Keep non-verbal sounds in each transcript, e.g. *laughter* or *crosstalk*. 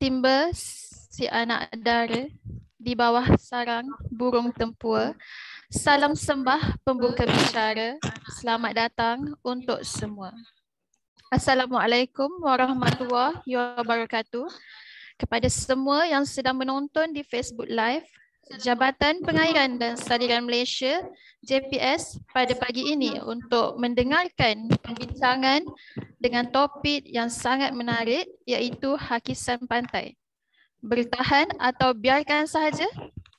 timba si anak dara di bawah sarang burung tempua. Salam sembah pembuka bicara. Selamat datang untuk semua. Assalamualaikum warahmatullahi wabarakatuh. Kepada semua yang sedang menonton di Facebook Live, Jabatan Pengairan dan Saliran Malaysia JPS pada pagi ini untuk mendengarkan perbincangan dengan topik yang sangat menarik iaitu hakisan pantai. Bertahan atau biarkan sahaja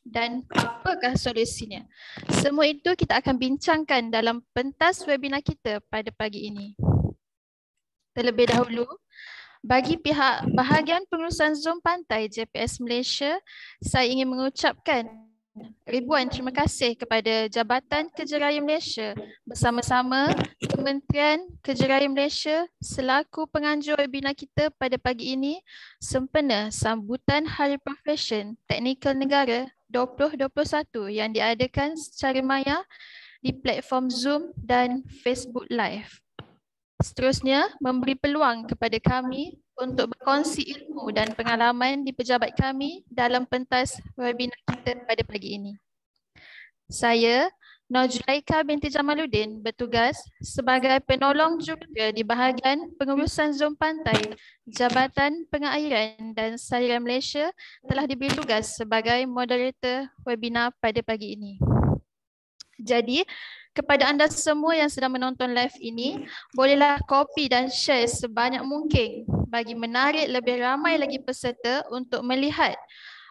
dan apakah solusinya? Semua itu kita akan bincangkan dalam pentas webinar kita pada pagi ini. Terlebih dahulu, bagi pihak bahagian pengurusan Zon Pantai JPS Malaysia, saya ingin mengucapkan ribuan terima kasih kepada Jabatan Kejeraya Malaysia bersama-sama Kementerian Kejeraya Malaysia selaku penganjur bina kita pada pagi ini sempena sambutan Hari Profesion Teknikal Negara 2021 yang diadakan secara maya di platform Zoom dan Facebook Live. Seterusnya, memberi peluang kepada kami untuk berkongsi ilmu dan pengalaman di pejabat kami dalam pentas webinar kita pada pagi ini. Saya, Najlaika binti Jamaluddin bertugas sebagai penolong juga di bahagian pengurusan zon pantai Jabatan Pengairan dan Saliran Malaysia telah diberi tugas sebagai moderator webinar pada pagi ini. Jadi kepada anda semua yang sedang menonton live ini, bolehlah copy dan share sebanyak mungkin bagi menarik lebih ramai lagi peserta untuk melihat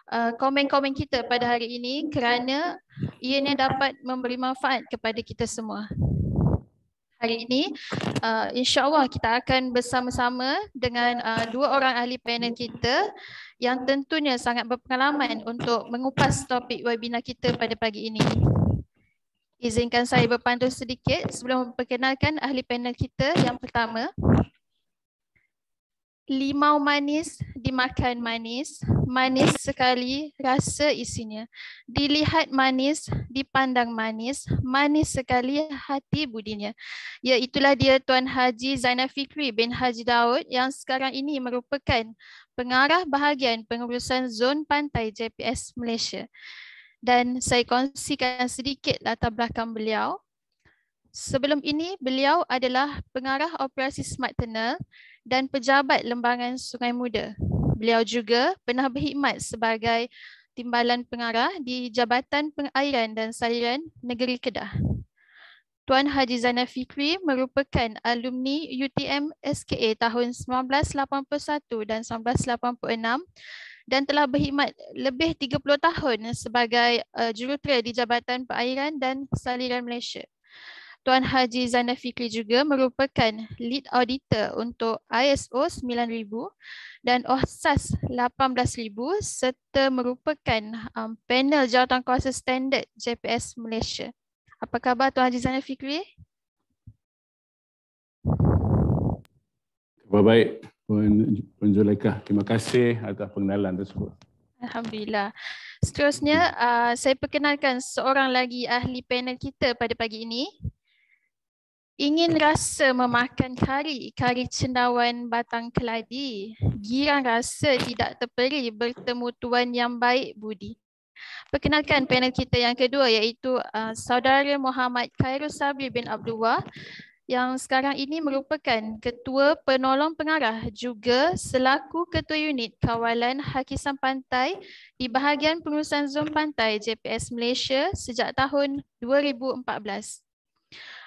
uh, komen-komen kita pada hari ini kerana ianya dapat memberi manfaat kepada kita semua. Hari ini uh, insya-Allah kita akan bersama-sama dengan uh, dua orang ahli panel kita yang tentunya sangat berpengalaman untuk mengupas topik webinar kita pada pagi ini izinkan saya berpandu sedikit sebelum memperkenalkan ahli panel kita yang pertama. Limau manis dimakan manis, manis sekali rasa isinya. Dilihat manis, dipandang manis, manis sekali hati budinya. Ya itulah dia Tuan Haji Zainal Fikri bin Haji Daud yang sekarang ini merupakan pengarah bahagian pengurusan Zon Pantai JPS Malaysia dan saya kongsikan sedikit latar belakang beliau. Sebelum ini, beliau adalah pengarah operasi Smart Tunnel dan pejabat lembangan Sungai Muda. Beliau juga pernah berkhidmat sebagai timbalan pengarah di Jabatan Pengairan dan Saliran Negeri Kedah. Tuan Haji Zainal Fikri merupakan alumni UTM SKA tahun 1981 dan 1986 dan telah berkhidmat lebih 30 tahun sebagai uh, jurutera di Jabatan Perairan dan Saliran Malaysia. Tuan Haji Zainal Fikri juga merupakan lead auditor untuk ISO 9000 dan OSAS 18000 serta merupakan um, panel jawatankuasa standard JPS Malaysia. Apa khabar Tuan Haji Zainal Fikri? Baik-baik. Puan Zulaika, terima kasih atas pengenalan tersebut. Alhamdulillah. Seterusnya, uh, saya perkenalkan seorang lagi ahli panel kita pada pagi ini. Ingin rasa memakan kari, kari cendawan batang keladi. Girang rasa tidak terperi bertemu tuan yang baik budi. Perkenalkan panel kita yang kedua iaitu uh, saudara Muhammad Khairul Sabri bin Abdullah yang sekarang ini hmm. merupakan Ketua Penolong Pengarah juga selaku Ketua Unit Kawalan Hakisan Pantai di bahagian pengurusan Zon Pantai JPS Malaysia sejak tahun 2014.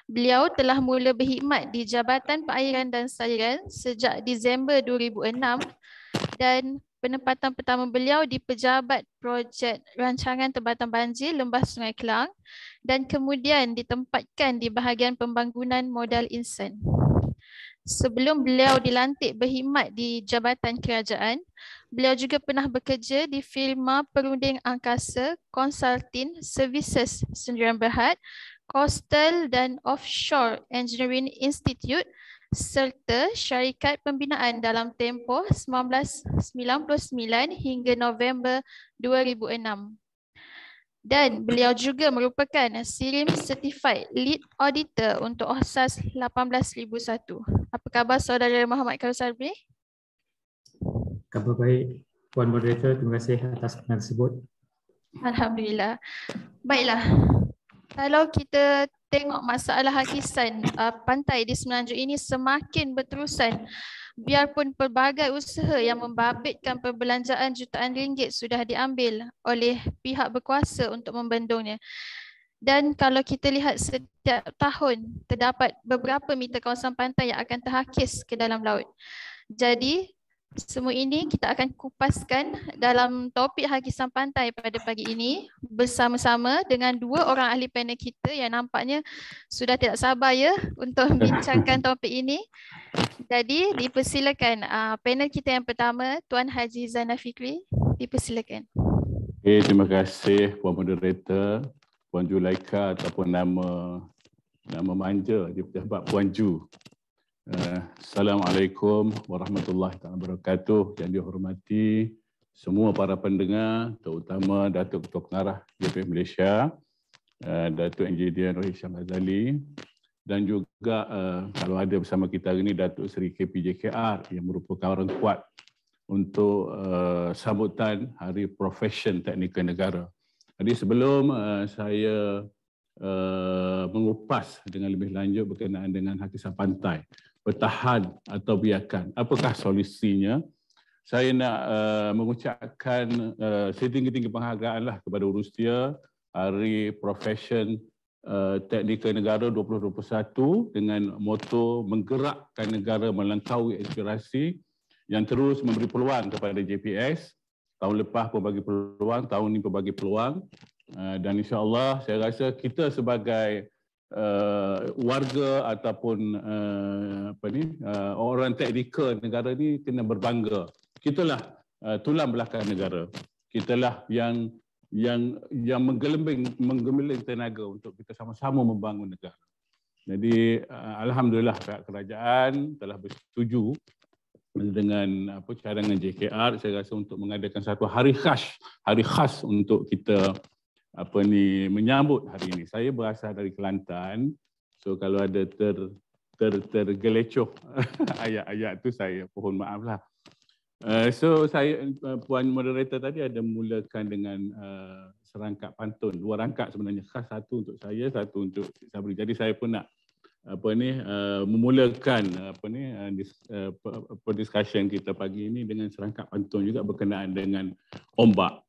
Beliau telah mula berkhidmat di Jabatan Perairan dan Sayuran sejak Disember 2006 dan penempatan pertama beliau di pejabat projek rancangan tebatan banjir Lembah Sungai Kelang dan kemudian ditempatkan di bahagian pembangunan modal insan. Sebelum beliau dilantik berkhidmat di Jabatan Kerajaan, beliau juga pernah bekerja di firma perunding angkasa Consulting Services Sdn Bhd, Coastal dan Offshore Engineering Institute serta syarikat pembinaan dalam tempoh 1999 hingga November 2006. Dan beliau juga merupakan SIRIM Certified Lead Auditor untuk OSAS 18001. Apa khabar saudara Muhammad Karusarbi? Khabar baik, Puan Moderator. Terima kasih atas pengetahuan tersebut. Alhamdulillah. Baiklah, kalau kita tengok masalah hakisan uh, pantai di Semenanjung ini semakin berterusan biarpun pelbagai usaha yang membabitkan perbelanjaan jutaan ringgit sudah diambil oleh pihak berkuasa untuk membendungnya dan kalau kita lihat setiap tahun terdapat beberapa meter kawasan pantai yang akan terhakis ke dalam laut jadi semua ini kita akan kupaskan dalam topik Hakisan Pantai pada pagi ini bersama-sama dengan dua orang ahli panel kita yang nampaknya sudah tidak sabar ya untuk membincangkan *laughs* topik ini. Jadi dipersilakan uh, panel kita yang pertama Tuan Haji Zainal Fikri dipersilakan. Okay, terima kasih Puan Moderator, Puan Julaika ataupun nama nama manja di pejabat Puan Ju. Eh, Assalamualaikum warahmatullahi taala wabarakatuh yang dihormati semua para pendengar terutama Datuk Ketua Pengarah JP Malaysia eh, Datuk Engineer Rohit Syamazali dan juga eh, kalau ada bersama kita hari ini Datuk Seri KPJKR yang merupakan orang kuat untuk sambutan Hari Profesion Teknikal Negara. Jadi sebelum saya Eh, mengupas dengan lebih lanjut berkenaan dengan hati pantai bertahan atau biarkan apakah solusinya saya nak uh, mengucapkan uh, eh, setinggi-tinggi penghargaanlah kepada Rusia hari profession uh, teknikal negara 2021 dengan moto menggerakkan negara melangkaui inspirasi yang terus memberi peluang kepada JPS tahun lepas pun bagi peluang tahun ini pun bagi peluang Eh, dan insya Allah saya rasa kita sebagai uh, warga ataupun uh, apa ni uh, orang teknikal negara ini kena berbangga kitalah uh, tulang belakang negara kitalah yang yang yang menggelembing menggemiling tenaga untuk kita sama-sama membangun negara jadi uh, alhamdulillah pihak kerajaan telah bersetuju dengan apa cadangan JKR saya rasa untuk mengadakan satu hari khas hari khas untuk kita apa ni menyambut hari ini. Saya berasal dari Kelantan. So kalau ada ter ter tergelecoh *laughs* ayat-ayat tu saya mohon maaflah. Uh, eh, so saya eh, puan moderator tadi ada mulakan dengan uh, serangkap pantun. Dua rangkap sebenarnya khas satu untuk saya, satu untuk Sabri. Jadi saya pun nak apa ni uh, memulakan apa ni uh, per, per discussion kita pagi ini dengan serangkap pantun juga berkenaan dengan ombak.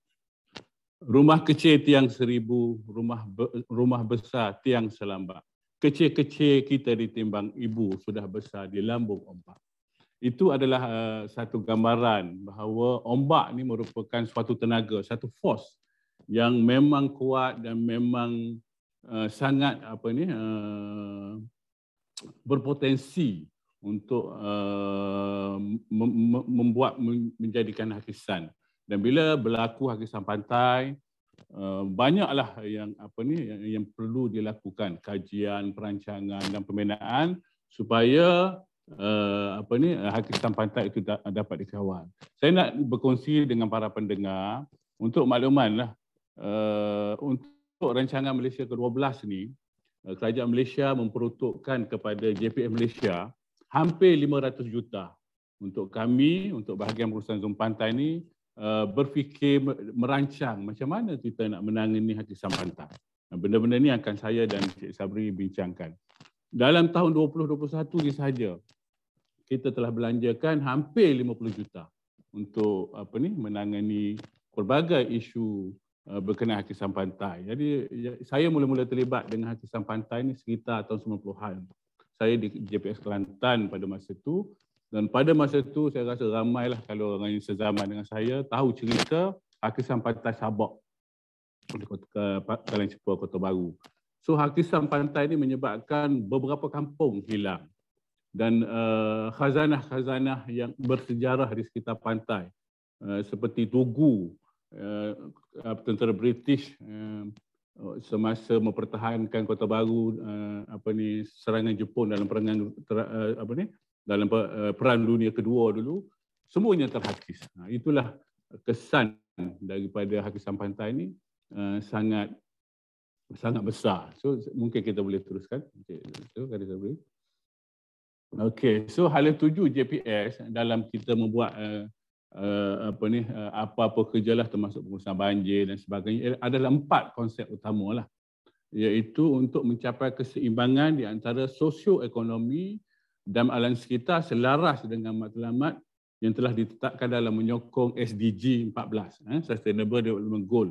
Rumah kecil tiang seribu, rumah rumah besar tiang selambat. Kecil-kecil kita ditimbang ibu sudah besar di lambung ombak. Itu adalah uh, satu gambaran bahawa ombak ini merupakan suatu tenaga, satu force yang memang kuat dan memang uh, sangat apa ni uh, berpotensi untuk uh, membuat menjadikan hakisan dan bila berlaku hakisan pantai eh, banyaklah yang apa ni yang, yang perlu dilakukan kajian perancangan dan pembinaan supaya eh, apa ni hakisan pantai itu dapat dikawal saya nak berkongsi dengan para pendengar untuk maklumanlah eh, untuk rancangan Malaysia ke-12 ni kerajaan Malaysia memperuntukkan kepada JPM Malaysia hampir 500 juta untuk kami untuk bahagian urusan zon pantai ni Eh, berfikir merancang macam mana kita nak menangani hati sampantah. Benda-benda ni akan saya dan Cik Sabri bincangkan. Dalam tahun 2021 ni sahaja, kita telah belanjakan hampir 50 juta untuk apa ni menangani pelbagai isu eh, berkenaan hakisan pantai. Jadi ya, saya mula-mula terlibat dengan hakisan pantai ini sekitar tahun 90-an. Saya di JPS Kelantan pada masa itu dan pada masa itu saya rasa ramai lah kalau orang yang sezaman dengan saya tahu cerita hakis Hakisan Pantai Sabak di Kota Kalang Cepua, Kota Baru. So hakis Hakisan Pantai ini menyebabkan beberapa kampung hilang dan uh, khazanah-khazanah yang bersejarah di sekitar pantai uh, seperti tugu uh, tentera British uh, semasa mempertahankan Kota Baru uh, apa ni serangan Jepun dalam perang uh, apa ni dalam eh, perang dunia kedua dulu semuanya terhakis. Ha, itulah kesan daripada hakisan pantai ini eh, sangat sangat besar. So mungkin kita boleh teruskan. Okey, so hal yang so tuju JPS dalam kita membuat eh, apa ni apa-apa lah termasuk pengurusan banjir dan sebagainya adalah empat konsep utamalah iaitu untuk mencapai keseimbangan di antara sosioekonomi ekonomi dan alam sekitar selaras dengan matlamat yang telah ditetapkan dalam menyokong SDG 14, eh, Sustainable Development Goal,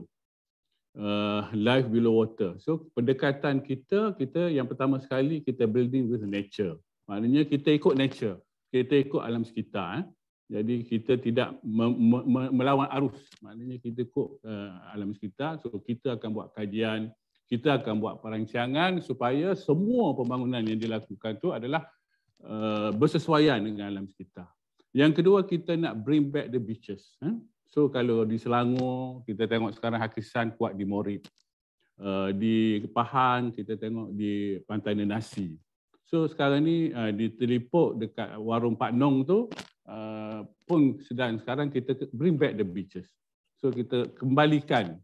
uh, Life Below Water. So pendekatan kita, kita yang pertama sekali kita building with nature. Maknanya kita ikut nature, kita ikut alam sekitar. Eh. Jadi kita tidak me- me- me- melawan arus. Maknanya kita ikut uh, alam sekitar. So kita akan buat kajian, kita akan buat perancangan supaya semua pembangunan yang dilakukan itu adalah Uh, bersesuaian dengan alam sekitar. Yang kedua kita nak bring back the beaches. Eh? So kalau di Selangor kita tengok sekarang hakisan kuat di Morit. Uh, di Pahang kita tengok di Pantai Nenasi. So sekarang ni uh, di Telipok dekat warung Pak Nong tu pun sedang sekarang kita bring back the beaches. So kita kembalikan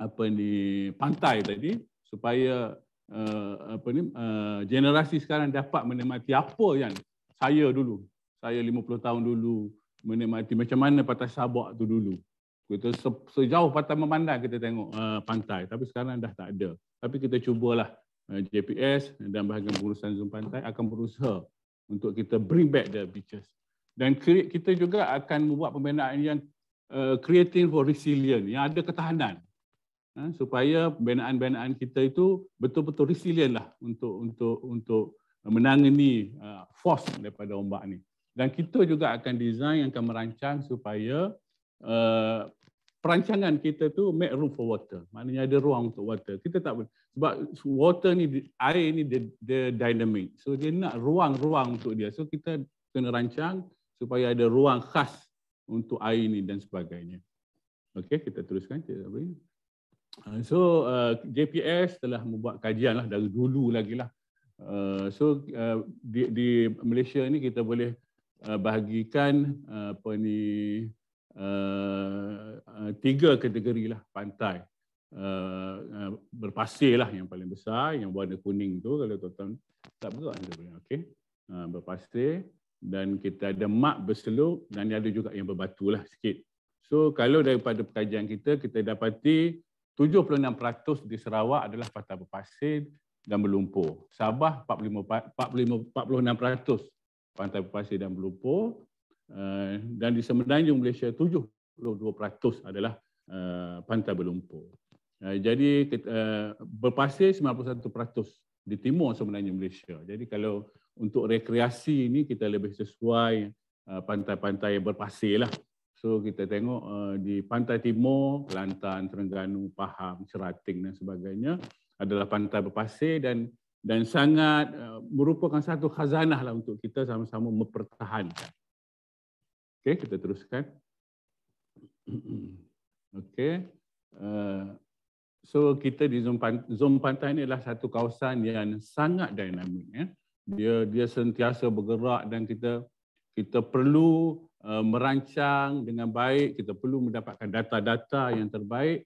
apa ni pantai tadi supaya uh, apa ni uh, generasi sekarang dapat menikmati apa yang saya dulu saya 50 tahun dulu menikmati macam mana patah sabak tu dulu kita se sejauh patah memandang kita tengok uh, pantai tapi sekarang dah tak ada tapi kita cubalah uh, JPS dan bahagian pengurusan Zoom Pantai akan berusaha untuk kita bring back the beaches dan kita juga akan membuat pembinaan yang uh, creating for resilient yang ada ketahanan ha, supaya binaan-binaan kita itu betul-betul resilient lah untuk untuk untuk menangani uh, force daripada ombak ni. Dan kita juga akan design yang akan merancang supaya uh, perancangan kita tu make room for water. Maknanya ada ruang untuk water. Kita tak sebab water ni air ni the dia dynamic. So dia nak ruang-ruang untuk dia. So kita kena rancang supaya ada ruang khas untuk air ini dan sebagainya. Okey, kita teruskan. cerita. Sabri. Uh, Ah, so uh, JPS telah membuat kajian lah dari dulu lagi lah. Uh, so uh, di, di Malaysia ni kita boleh uh, bahagikan uh, apa ni uh, uh, tiga kategori lah pantai uh, uh, berpasir lah yang paling besar yang warna kuning tu kalau tuan-tuan tak berapa okay. uh, berpasir dan kita ada mak berseluk dan ada juga yang berbatu lah sedikit. So kalau daripada kajian kita kita dapati 76% di Sarawak adalah patah berpasir dan berlumpur. Sabah 45, 45 46% pantai berpasir dan berlumpur. Eh, dan di Semenanjung Malaysia 72% adalah eh, pantai berlumpur. Uh, jadi uh, berpasir 91% di timur Semenanjung Malaysia. Jadi kalau untuk rekreasi ini kita lebih sesuai pantai-pantai berpasir lah. So kita tengok uh, di pantai timur, Kelantan, Terengganu, Pahang, Cerating dan sebagainya adalah pantai berpasir dan dan sangat uh, merupakan satu khazanah lah untuk kita sama-sama mempertahankan. Okey, kita teruskan. *clears throat* Okey. Uh, so kita di zon pantai, zon pantai ini adalah satu kawasan yang sangat dinamik. Ya. Dia dia sentiasa bergerak dan kita kita perlu Eh, merancang dengan baik, kita perlu mendapatkan data-data yang terbaik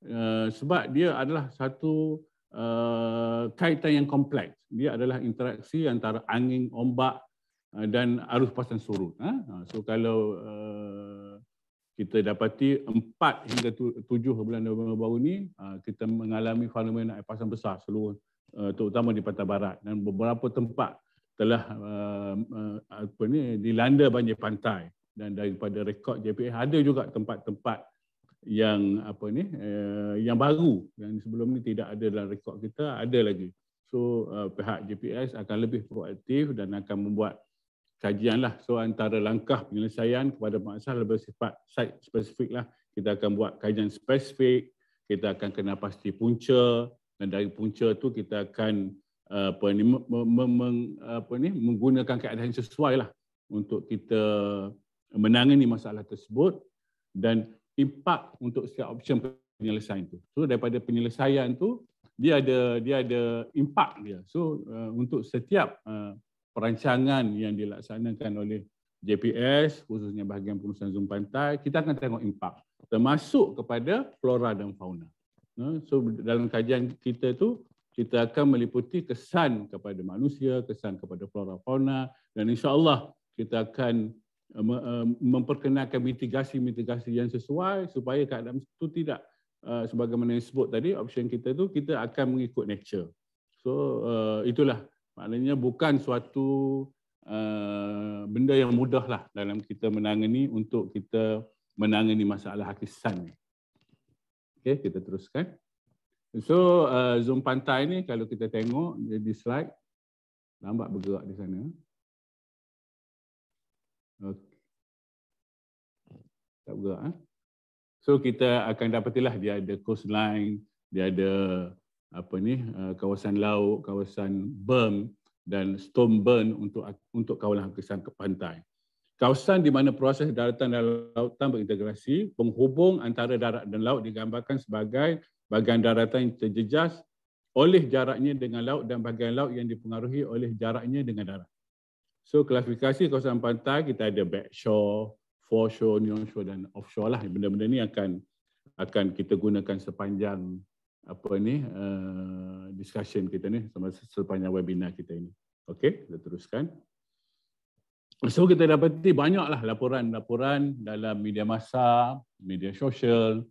eh, sebab dia adalah satu eh, kaitan yang kompleks. Dia adalah interaksi antara angin, ombak dan arus pasang surut. Ha? So kalau kita dapati 4 hingga 7 bulan November baru ini, kita mengalami fenomena air pasang besar seluruh terutama di Pantai Barat dan beberapa tempat telah uh, uh, apa ni dilanda banjir pantai dan daripada rekod JPH ada juga tempat-tempat yang apa ni uh, yang baru yang sebelum ni tidak ada dalam rekod kita ada lagi so uh, pihak JPS akan lebih proaktif dan akan membuat kajian lah so antara langkah penyelesaian kepada masalah lebih sifat site spesifik lah kita akan buat kajian spesifik kita akan kena pasti punca dan dari punca tu kita akan apa ni meng, apa ni menggunakan keadaan yang sesuai lah untuk kita menangani masalah tersebut dan impak untuk setiap option penyelesaian itu. So daripada penyelesaian tu dia ada dia ada impak dia. So uh, untuk setiap uh, perancangan yang dilaksanakan oleh JPS khususnya bahagian pengurusan zon pantai, kita akan tengok impak termasuk kepada flora dan fauna. Uh, so dalam kajian kita tu kita akan meliputi kesan kepada manusia, kesan kepada flora fauna dan insyaallah kita akan eh, eh, memperkenalkan mitigasi-mitigasi yang sesuai supaya keadaan itu tidak eh, sebagaimana yang disebut tadi option kita itu kita akan mengikut nature. So itulah maknanya bukan suatu benda yang mudahlah dalam kita menangani untuk kita menangani masalah hakisan Okay, kita teruskan. So uh, zon pantai ni kalau kita tengok di slide lambat bergerak di sana. Okay. Tak bergerak. Eh? So kita akan dapatilah dia ada coastline, dia ada apa ni uh, kawasan laut, kawasan berm dan storm burn untuk untuk kawalan kesan ke pantai. Kawasan di mana proses daratan dan lautan berintegrasi, penghubung antara darat dan laut digambarkan sebagai bahagian daratan yang terjejas oleh jaraknya dengan laut dan bahagian laut yang dipengaruhi oleh jaraknya dengan darat. So, klasifikasi kawasan pantai, kita ada backshore, foreshore, nearshore dan offshore lah. Benda-benda ni akan akan kita gunakan sepanjang apa ni uh, discussion kita ni sama sepanjang webinar kita ini. Okey, kita teruskan. So kita dapati banyaklah laporan-laporan dalam media masa, media sosial,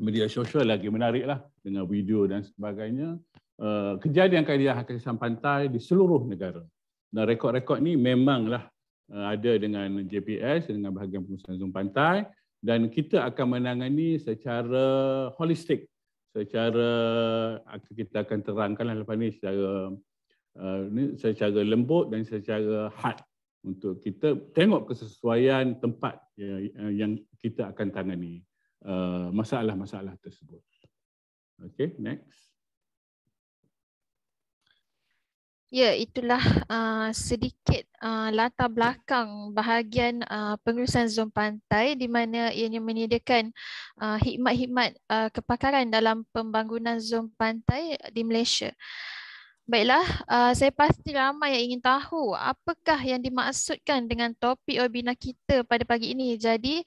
media sosial lagi menarik lah dengan video dan sebagainya. Eh, kejadian kajian hak pantai di seluruh negara. Dan rekod-rekod ni memanglah eh, ada dengan JPS dengan bahagian pengurusan Zon Pantai dan kita akan menangani secara holistik secara kita akan terangkan lah lepas ni secara ini eh, secara lembut dan secara hard untuk kita tengok kesesuaian tempat ya, yang kita akan tangani. Uh, masalah-masalah uh, tersebut. Okay, next. Ya, itulah uh, sedikit uh, latar belakang bahagian uh, pengurusan zon pantai di mana ianya menyediakan uh, hikmat-hikmat uh, kepakaran dalam pembangunan zon pantai di Malaysia. Baiklah, uh, saya pasti ramai yang ingin tahu apakah yang dimaksudkan dengan topik webinar kita pada pagi ini. Jadi,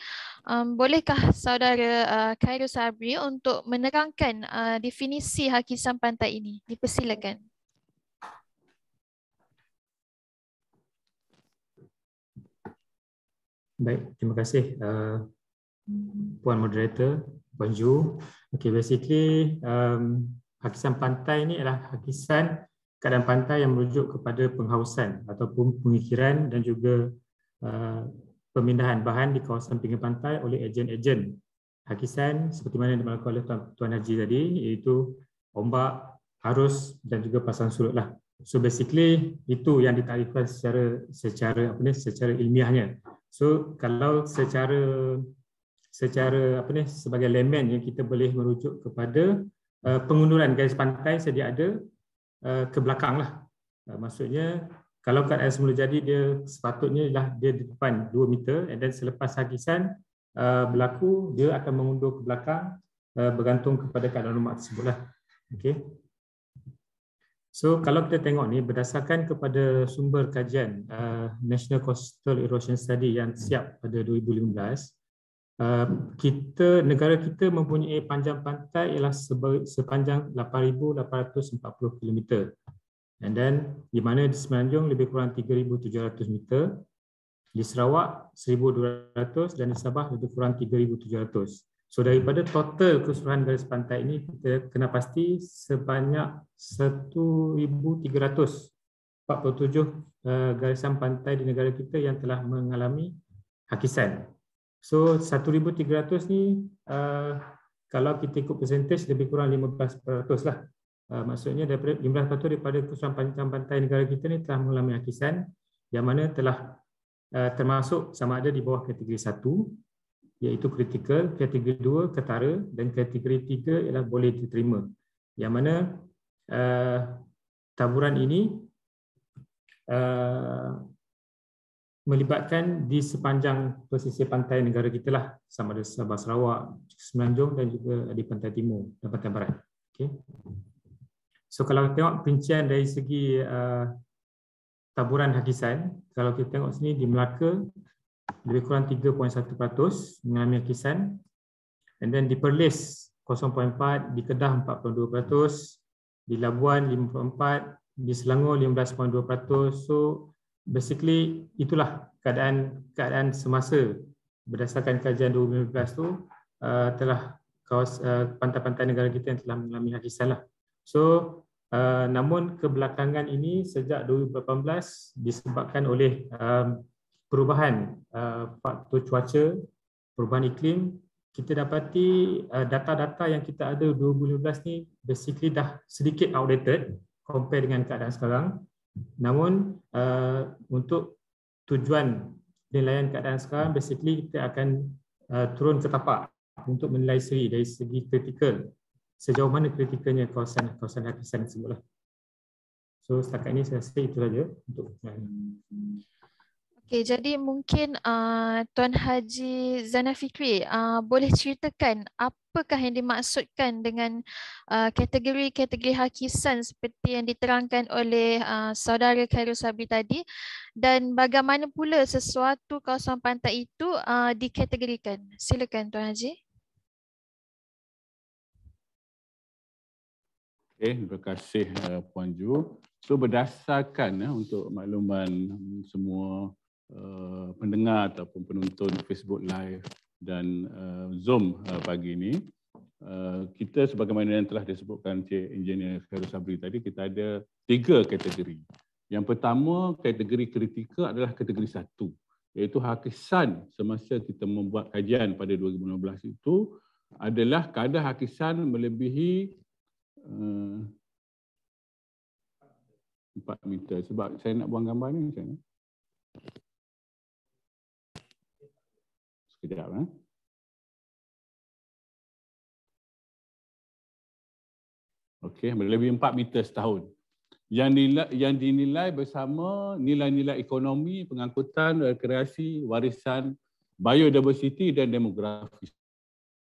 um, bolehkah saudara uh, Khairul Sabri untuk menerangkan uh, definisi hakisan pantai ini? Dipersilakan. Baik, terima kasih uh, Puan Moderator, Puan Ju. Okay, basically, um, hakisan pantai ini adalah hakisan keadaan pantai yang merujuk kepada penghausan ataupun pengikiran dan juga uh, pemindahan bahan di kawasan pinggir pantai oleh ejen-ejen hakisan seperti mana yang dimaklumkan oleh Tuan, Tuan Haji tadi iaitu ombak, arus dan juga pasang surut lah. So basically itu yang ditarifkan secara secara apa ni secara ilmiahnya. So kalau secara secara apa ni sebagai layman yang kita boleh merujuk kepada uh, pengunduran garis pantai sedia ada Eh, ke belakang lah. Eh, maksudnya kalau kad air semula jadi dia sepatutnya dah dia di depan 2 meter and then selepas hakisan eh, berlaku dia akan mengundur ke belakang bergantung kepada keadaan rumah tersebut lah. Okay. So kalau kita tengok ni berdasarkan kepada sumber kajian uh, National Coastal Erosion Study yang siap pada 2015 uh, Ehm, kita negara kita mempunyai panjang pantai ialah sepanjang 8840 km. dan then di mana di Semenanjung lebih kurang 3700 meter, di Sarawak 1200 dan di Sabah lebih kurang 3700. So daripada total keseluruhan garis pantai ini kita kena pasti sebanyak 1,300 1347 eh, garisan pantai di negara kita yang telah mengalami hakisan So 1300 ni uh, kalau kita ikut percentage lebih kurang 15% lah. Uh, maksudnya daripada 15% daripada keseluruhan pancang pantai negara kita ni telah mengalami akisan yang mana telah uh, termasuk sama ada di bawah kategori 1 iaitu critical, kategori 2 ketara dan kategori 3 ialah boleh diterima. Yang mana uh, taburan ini uh, melibatkan di sepanjang pesisir pantai negara kita lah sama ada Sabah Sarawak, Semenanjung dan juga di pantai timur dan pantai barat. Okey. So kalau kita tengok perincian dari segi uh, taburan hakisan, kalau kita tengok sini di Melaka lebih kurang 3.1% mengalami hakisan and then di Perlis 0.4, di Kedah 4.2%, di Labuan 5.4, di Selangor 15.2%. So basically itulah keadaan keadaan semasa berdasarkan kajian 2015 tu uh, telah kawas uh, pantai-pantai negara kita yang telah mengalami hakisan lah. So uh, namun kebelakangan ini sejak 2018 disebabkan oleh um, perubahan uh, faktor cuaca, perubahan iklim, kita dapati uh, data-data yang kita ada 2015 ni basically dah sedikit outdated compare dengan keadaan sekarang. Namun uh, untuk tujuan penilaian keadaan sekarang, basically kita akan uh, turun ke tapak untuk menilai seri dari segi kritikal. Sejauh mana kritikalnya kawasan kawasan hakisan tersebutlah. So setakat ini saya rasa itu saja untuk penilaian. Okay, jadi mungkin uh, Tuan Haji Zana Fikri uh, ah, boleh ceritakan apakah yang dimaksudkan dengan uh, kategori-kategori hakisan seperti yang diterangkan oleh uh, saudara Khairul Sabri tadi dan bagaimana pula sesuatu kawasan pantai itu uh, dikategorikan. Silakan Tuan Haji. Okay, terima kasih uh, Puan Ju. So berdasarkan uh, untuk makluman semua Uh, pendengar ataupun penonton Facebook Live dan uh, Zoom uh, pagi ini. Uh, kita sebagaimana yang telah disebutkan Encik Engineer Khairul Sabri tadi, kita ada tiga kategori. Yang pertama, kategori kritikal adalah kategori satu, iaitu hakisan semasa kita membuat kajian pada 2016 itu adalah kadar hakisan melebihi uh, 4 meter. Sebab saya nak buang gambar ni macam Sekejap, eh. Okey, lebih 4 meter setahun. Yang dinilai, yang dinilai bersama nilai-nilai ekonomi, pengangkutan, rekreasi, warisan, biodiversiti dan demografi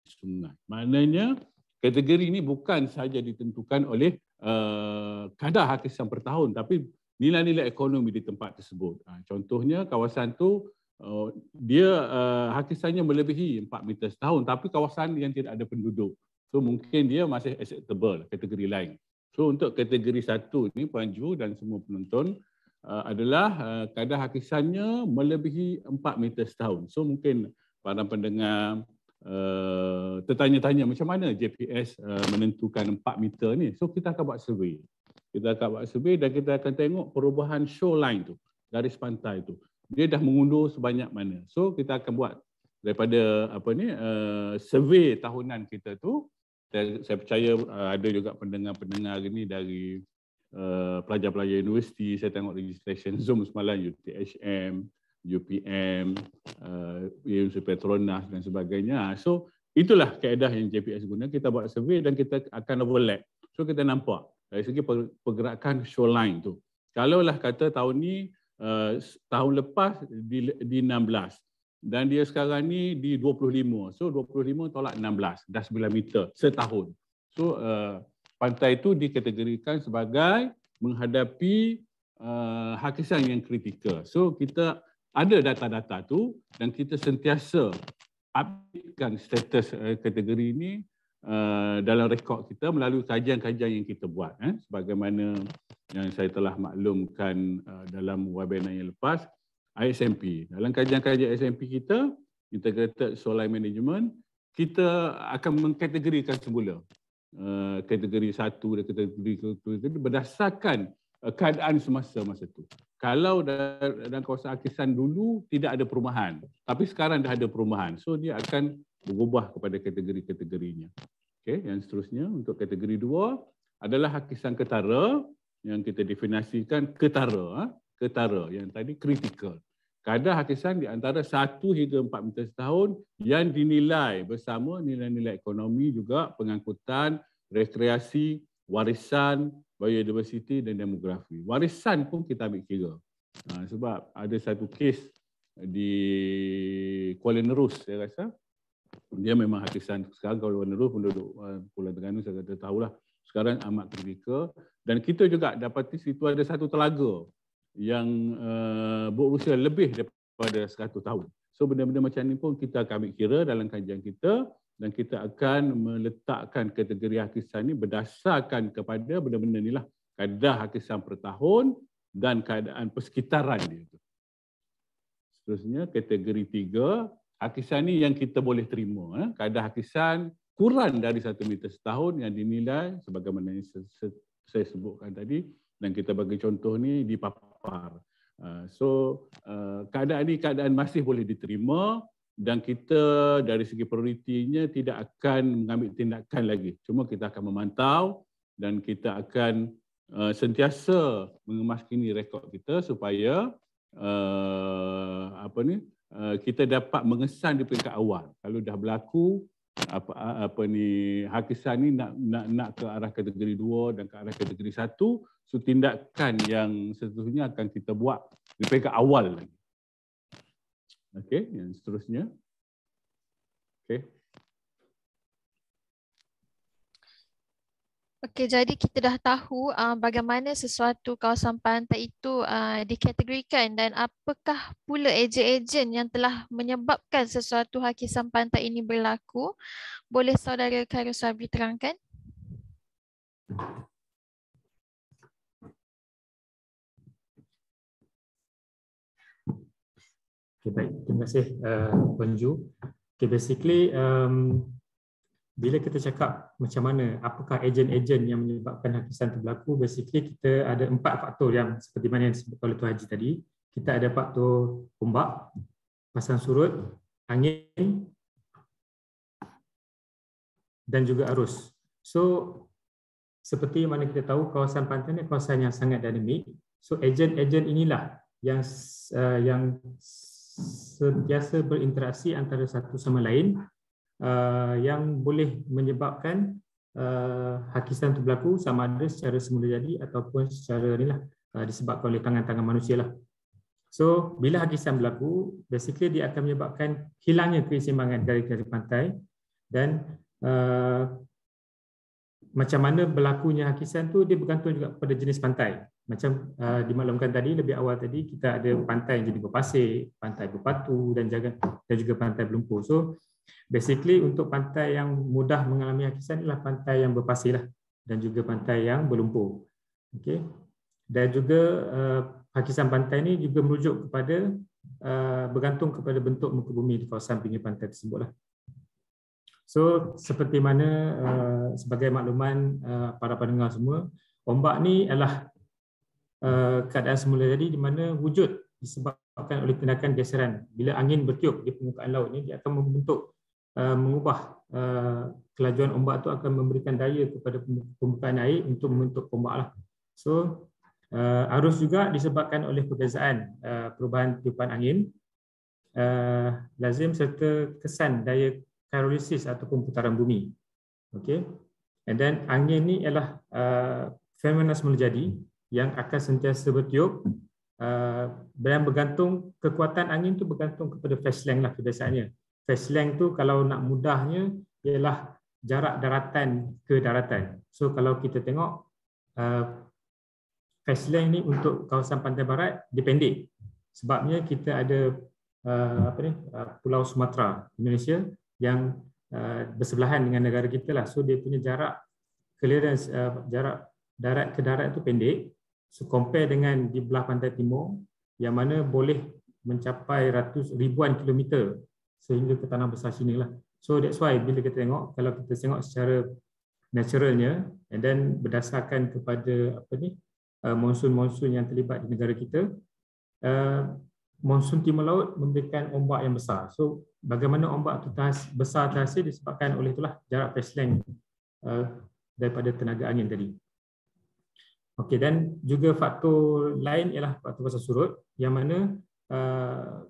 sungai. Maknanya, kategori ini bukan sahaja ditentukan oleh uh, kadar hakisan per tahun, tapi nilai-nilai ekonomi di tempat tersebut. Ha, contohnya, kawasan tu. Uh, dia uh, hakisannya melebihi 4 meter setahun tapi kawasan yang tidak ada penduduk. So mungkin dia masih acceptable lah, kategori lain. So untuk kategori satu ni Puan Ju dan semua penonton uh, adalah uh, kadar hakisannya melebihi 4 meter setahun. So mungkin para pendengar uh, tertanya-tanya macam mana JPS uh, menentukan 4 meter ni. So kita akan buat survey. Kita akan buat survey dan kita akan tengok perubahan shoreline tu, garis pantai tu dia dah mengundur sebanyak mana. So kita akan buat daripada apa ni uh, survey tahunan kita tu saya percaya uh, ada juga pendengar-pendengar ini dari eh, pelajar-pelajar uh, universiti saya tengok registration Zoom semalam UTHM, UPM, uh, UMC Petronas dan sebagainya. So itulah kaedah yang JPS guna kita buat survey dan kita akan overlap. So kita nampak dari segi pergerakan shoreline tu. Kalau lah kata tahun ni uh, tahun lepas di, di 16 dan dia sekarang ni di 25. So 25 tolak 16 dah 9 meter setahun. So uh, pantai itu dikategorikan sebagai menghadapi uh, hakisan yang kritikal. So kita ada data-data tu dan kita sentiasa updatekan status uh, kategori ini uh, dalam rekod kita melalui kajian-kajian yang kita buat. Eh, sebagaimana yang saya telah maklumkan uh, dalam webinar yang lepas, ISMP. Dalam kajian-kajian ISMP kita, Integrated Solar Management, kita akan mengkategorikan semula. Uh, kategori satu dan kategori kedua berdasarkan uh, keadaan semasa masa itu. Kalau dalam kawasan akisan dulu tidak ada perumahan, tapi sekarang dah ada perumahan. So dia akan berubah kepada kategori-kategorinya. Okey, yang seterusnya untuk kategori dua adalah akisan ketara yang kita definasikan ketara. Ha? Ketara yang tadi kritikal. Kadar hakisan di antara 1 hingga 4 meter setahun yang dinilai bersama nilai-nilai ekonomi juga pengangkutan, rekreasi, warisan, biodiversiti dan demografi. Warisan pun kita ambil kira. Ha, sebab ada satu kes di Kuala Nerus saya rasa. Dia memang hakisan sekarang Kuala Nerus penduduk uh, Pulau Terengganu saya kata tahulah sekarang amat terbuka dan kita juga dapati situ ada satu telaga yang uh, eh, berusia lebih daripada 100 tahun. So benda-benda macam ni pun kita akan ambil kira dalam kajian kita dan kita akan meletakkan kategori hakisan ni berdasarkan kepada benda-benda ni lah. Kadar hakisan per tahun dan keadaan persekitaran dia. Terusnya kategori tiga, hakisan ni yang kita boleh terima. Eh? Kadar hakisan kurang dari satu meter setahun yang dinilai sebagaimana yang saya sebutkan tadi dan kita bagi contoh ni di Papar. Ah, so ah, keadaan ini keadaan masih boleh diterima dan kita dari segi prioritinya tidak akan mengambil tindakan lagi. Cuma kita akan memantau dan kita akan ah, sentiasa mengemaskini rekod kita supaya apa ni kita dapat mengesan di peringkat awal. Kalau dah berlaku apa apa ni hakisan ni nak nak nak ke arah kategori 2 dan ke arah kategori 1 so tindakan yang seterusnya akan kita buat di peringkat awal lagi okey yang seterusnya okey Okey, jadi kita dah tahu uh, bagaimana sesuatu kawasan pantai itu uh, dikategorikan dan apakah pula ejen-ejen yang telah menyebabkan sesuatu hakisan pantai ini berlaku. Boleh saudara Khairul Sabri terangkan? Okay, baik. Terima kasih uh, Puan Ju. Okay, basically um, bila kita cakap macam mana, apakah ejen-ejen yang menyebabkan hakisan itu berlaku, basically kita ada empat faktor yang seperti mana yang disebut oleh Tuan Haji tadi. Kita ada faktor ombak, pasang surut, angin, dan juga arus. So, seperti mana kita tahu, kawasan pantai ini kawasan yang sangat dinamik. So, ejen-ejen inilah yang uh, yang sentiasa berinteraksi antara satu sama lain Eh, yang boleh menyebabkan uh, hakisan itu berlaku sama ada secara semula jadi ataupun secara inilah uh, eh, disebabkan oleh tangan-tangan manusia lah. So bila hakisan berlaku, basically dia akan menyebabkan hilangnya keseimbangan garis-garis pantai dan uh, macam mana berlakunya hakisan tu dia bergantung juga pada jenis pantai. Macam uh, dimaklumkan tadi lebih awal tadi kita ada pantai yang jadi berpasir, pantai berpatu dan dan juga pantai berlumpur. So Basically untuk pantai yang mudah mengalami akisan adalah pantai yang berpasir lah, dan juga pantai yang berlumpur. Okey. Dan juga uh, akisan pantai ini juga merujuk kepada uh, bergantung kepada bentuk muka bumi di kawasan pinggir pantai tersebutlah. So seperti mana uh, sebagai makluman uh, para pendengar semua, ombak ni adalah uh, keadaan semula jadi di mana wujud disebabkan disebabkan oleh tindakan geseran. Bila angin bertiup di permukaan laut ini, dia akan membentuk, uh, mengubah eh, kelajuan ombak itu akan memberikan daya kepada permukaan air untuk membentuk ombak. Lah. So, eh, arus juga disebabkan oleh perbezaan perubahan tiupan angin. lazim serta kesan daya kairolisis ataupun putaran bumi. Okay. And then angin ini ialah uh, fenomena semula jadi yang akan sentiasa bertiup dan ah, bergantung kekuatan angin tu bergantung kepada phase length lah kebiasaannya. Phase length tu kalau nak mudahnya ialah jarak daratan ke daratan. So kalau kita tengok uh, phase length ni untuk kawasan pantai barat pendek. Sebabnya kita ada uh, apa ni uh, Pulau Sumatera Indonesia yang uh, bersebelahan dengan negara kita lah. So dia punya jarak clearance uh, jarak darat ke darat tu pendek. So compare dengan di belah pantai timur yang mana boleh mencapai ratus ribuan kilometer sehingga ke tanah besar sini lah. So that's why bila kita tengok kalau kita tengok secara naturalnya and then berdasarkan kepada apa ni uh, monsun-monsun yang terlibat di negara kita uh, monsun timur laut memberikan ombak yang besar. So bagaimana ombak itu besar terhasil disebabkan oleh itulah jarak baseline uh, daripada tenaga angin tadi. Okey dan juga faktor lain ialah faktor pasang surut yang mana uh,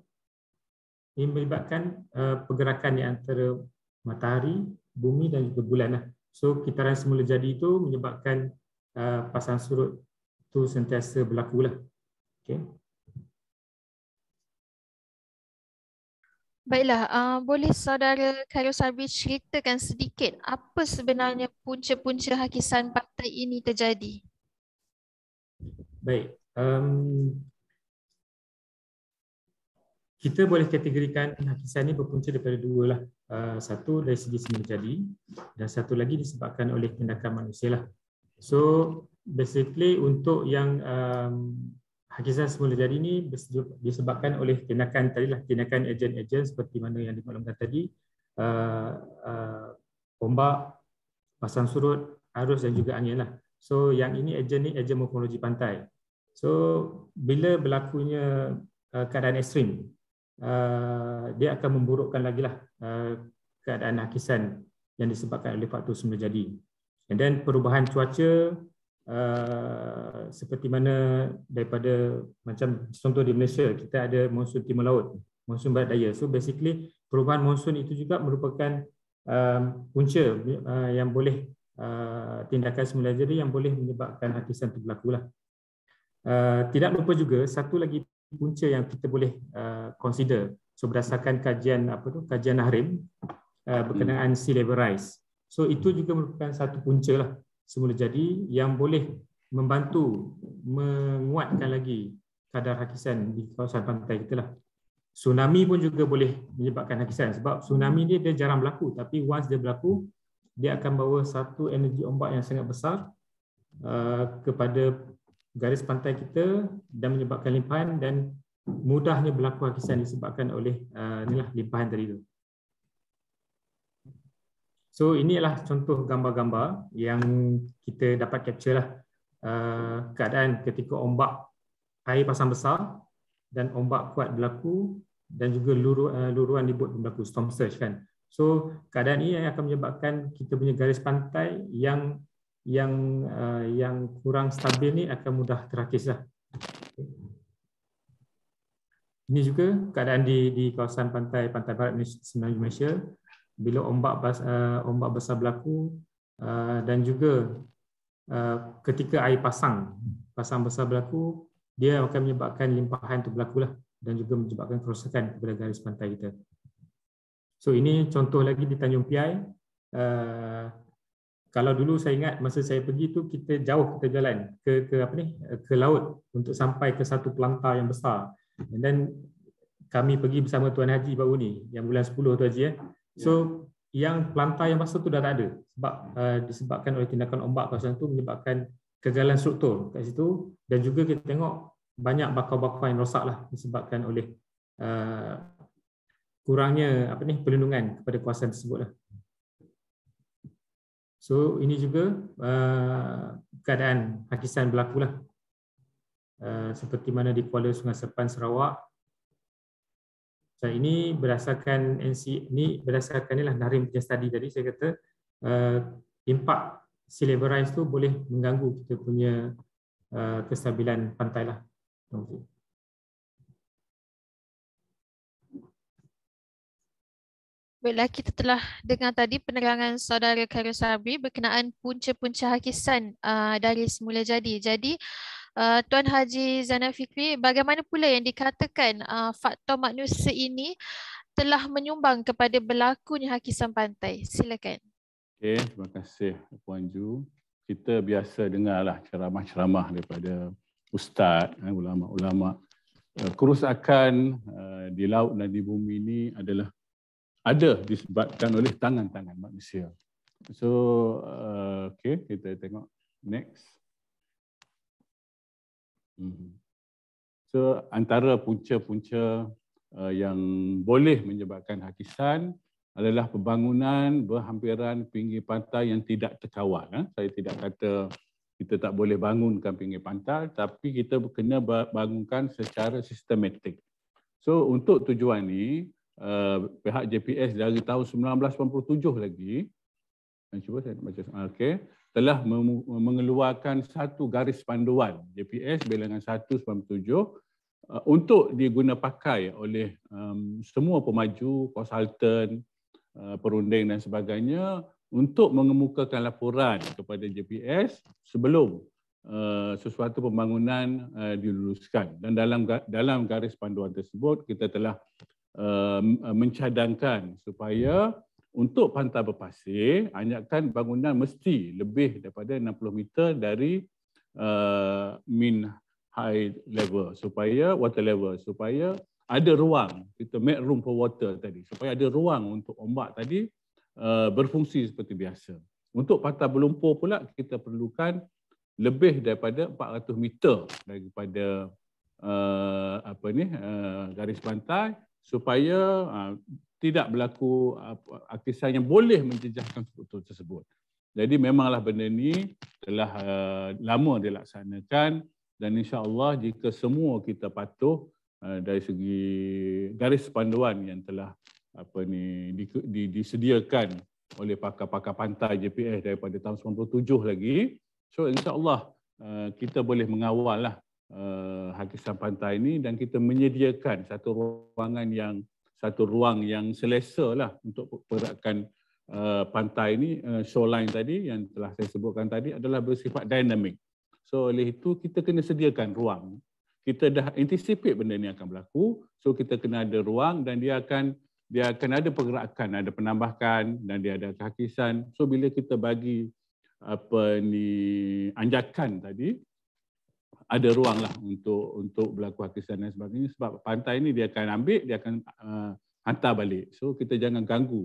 ini melibatkan uh, pergerakan di antara matahari, bumi dan juga bulan. Lah. So kitaran semula jadi itu menyebabkan uh, pasang surut itu sentiasa berlaku. Lah. Okay. Baiklah, uh, boleh saudara Khairul Sabri ceritakan sedikit apa sebenarnya punca-punca hakisan pantai ini terjadi? Baik. Um, kita boleh kategorikan hakisan ini berpunca daripada dua lah. Uh, satu dari segi semula jadi dan satu lagi disebabkan oleh tindakan manusia lah. So basically untuk yang um, hakisan semula jadi ini disebabkan oleh tindakan tadi lah, tindakan agen-agen seperti mana yang dimaklumkan tadi, uh, uh, ombak, pasang surut, arus dan juga angin lah. So yang ini ejen ni ejen morfologi pantai. So bila berlakunya uh, keadaan ekstrim, uh, dia akan memburukkan lagi lah uh, keadaan nakisan yang disebabkan oleh faktor semula jadi. And then perubahan cuaca uh, seperti mana daripada macam contoh di Malaysia kita ada monsun timur laut, monsun barat daya. So basically perubahan monsun itu juga merupakan um, punca uh, yang boleh Ah, tindakan semula jadi yang boleh menyebabkan hakisan itu berlaku. Uh, lah. ah, tidak lupa juga, satu lagi punca yang kita boleh uh, consider so berdasarkan kajian apa tu kajian nahrim uh, berkenaan hmm. sea level rise so itu juga merupakan satu punca lah semula jadi yang boleh membantu menguatkan lagi kadar hakisan di kawasan pantai kita lah tsunami pun juga boleh menyebabkan hakisan sebab tsunami ni dia jarang berlaku tapi once dia berlaku dia akan bawa satu energi ombak yang sangat besar uh, kepada garis pantai kita dan menyebabkan limpahan dan mudahnya berlaku hakisan disebabkan oleh uh, inilah limpahan tadi itu. So inilah contoh gambar-gambar yang kita dapat capture lah uh, keadaan ketika ombak air pasang besar dan ombak kuat berlaku dan juga luru, uh, luruan dibuat berlaku storm surge kan. So keadaan ini yang akan menyebabkan kita punya garis pantai yang yang uh, yang kurang stabil ni akan mudah terakislah. Ini juga keadaan di di kawasan pantai pantai barat Semenanjung Malaysia bila ombak bas, uh, ombak besar berlaku uh, dan juga uh, ketika air pasang pasang besar berlaku dia akan menyebabkan limpahan itu berlaku lah dan juga menyebabkan kerosakan kepada garis pantai kita. So ini contoh lagi di Tanjung Piai. Uh, kalau dulu saya ingat masa saya pergi tu kita jauh kita jalan ke ke apa ni ke laut untuk sampai ke satu pelantar yang besar. And then kami pergi bersama Tuan Haji baru ni yang bulan 10 tu Haji eh. So yeah. yang pelantar yang masa tu dah tak ada sebab uh, disebabkan oleh tindakan ombak kawasan tu menyebabkan kegagalan struktur kat situ dan juga kita tengok banyak bakau-bakau yang rosaklah disebabkan oleh eh, kurangnya apa ni perlindungan kepada kuasa tersebutlah. So ini juga uh, keadaan hakisan berlaku lah. Uh, seperti mana di Kuala Sungai Sepan Sarawak. So, ini berdasarkan NC ini berdasarkan inilah Narim punya study tadi saya kata uh, impak silver rise tu boleh mengganggu kita punya uh, kestabilan pantai lah. Okay. Baiklah, kita telah dengar tadi penerangan saudara Khairul Sabri berkenaan punca-punca hakisan uh, dari semula jadi. Jadi, uh, Tuan Haji Zainal Fikri, bagaimana pula yang dikatakan uh, faktor manusia ini telah menyumbang kepada berlakunya hakisan pantai? Silakan. Okay, terima kasih Puan Ju. Kita biasa dengarlah ceramah-ceramah daripada ustaz, eh, ulama-ulama. Uh, Kerusakan uh, di laut dan di bumi ini adalah ada disebabkan oleh tangan-tangan manusia. So, uh, okay, kita tengok next. Hmm. So, antara punca-punca uh, yang boleh menyebabkan hakisan adalah pembangunan berhampiran pinggir pantai yang tidak terkawal. Eh. Saya tidak kata kita tak boleh bangunkan pinggir pantai, tapi kita kena bangunkan secara sistematik. So, untuk tujuan ini, Eh, pihak JPS dari tahun 1987 lagi dan cuba saya nak baca ah, okey telah mengeluarkan satu garis panduan JPS bilangan 1 1997 eh, untuk diguna pakai oleh semua pemaju, konsultan, eh, perunding dan sebagainya untuk mengemukakan laporan kepada JPS sebelum sesuatu pembangunan diluluskan dan dalam dalam garis panduan tersebut kita telah Eh, eh, mencadangkan supaya untuk pantai berpasir, anjakan bangunan mesti lebih daripada 60 meter dari uh, mean high level supaya water level supaya ada ruang kita make room for water tadi supaya ada ruang untuk ombak tadi uh, berfungsi seperti biasa. Untuk pantai berlumpur pula kita perlukan lebih daripada 400 meter daripada uh, apa ni uh, garis pantai supaya uh, tidak berlaku uh, ah, aktisan yang boleh menjejaskan struktur tersebut. Jadi memanglah benda ini telah uh, lama dilaksanakan dan insya Allah jika semua kita patuh uh, dari segi garis panduan yang telah apa ni di, di, disediakan oleh pakar-pakar pantai JPS daripada tahun 97 lagi, so insyaAllah uh, kita boleh mengawal lah uh, Hakisan Pantai ini dan kita menyediakan satu ruangan yang satu ruang yang selesa lah untuk pergerakan uh, eh, pantai ini uh, eh, shoreline tadi yang telah saya sebutkan tadi adalah bersifat dynamic. So oleh itu kita kena sediakan ruang. Kita dah anticipate benda ini akan berlaku. So kita kena ada ruang dan dia akan dia akan ada pergerakan, ada penambahkan dan dia ada kehakisan. So bila kita bagi apa ni anjakan tadi, ada ruang lah untuk untuk berlaku hakisan dan sebagainya sebab pantai ini dia akan ambil dia akan uh, hantar balik so kita jangan ganggu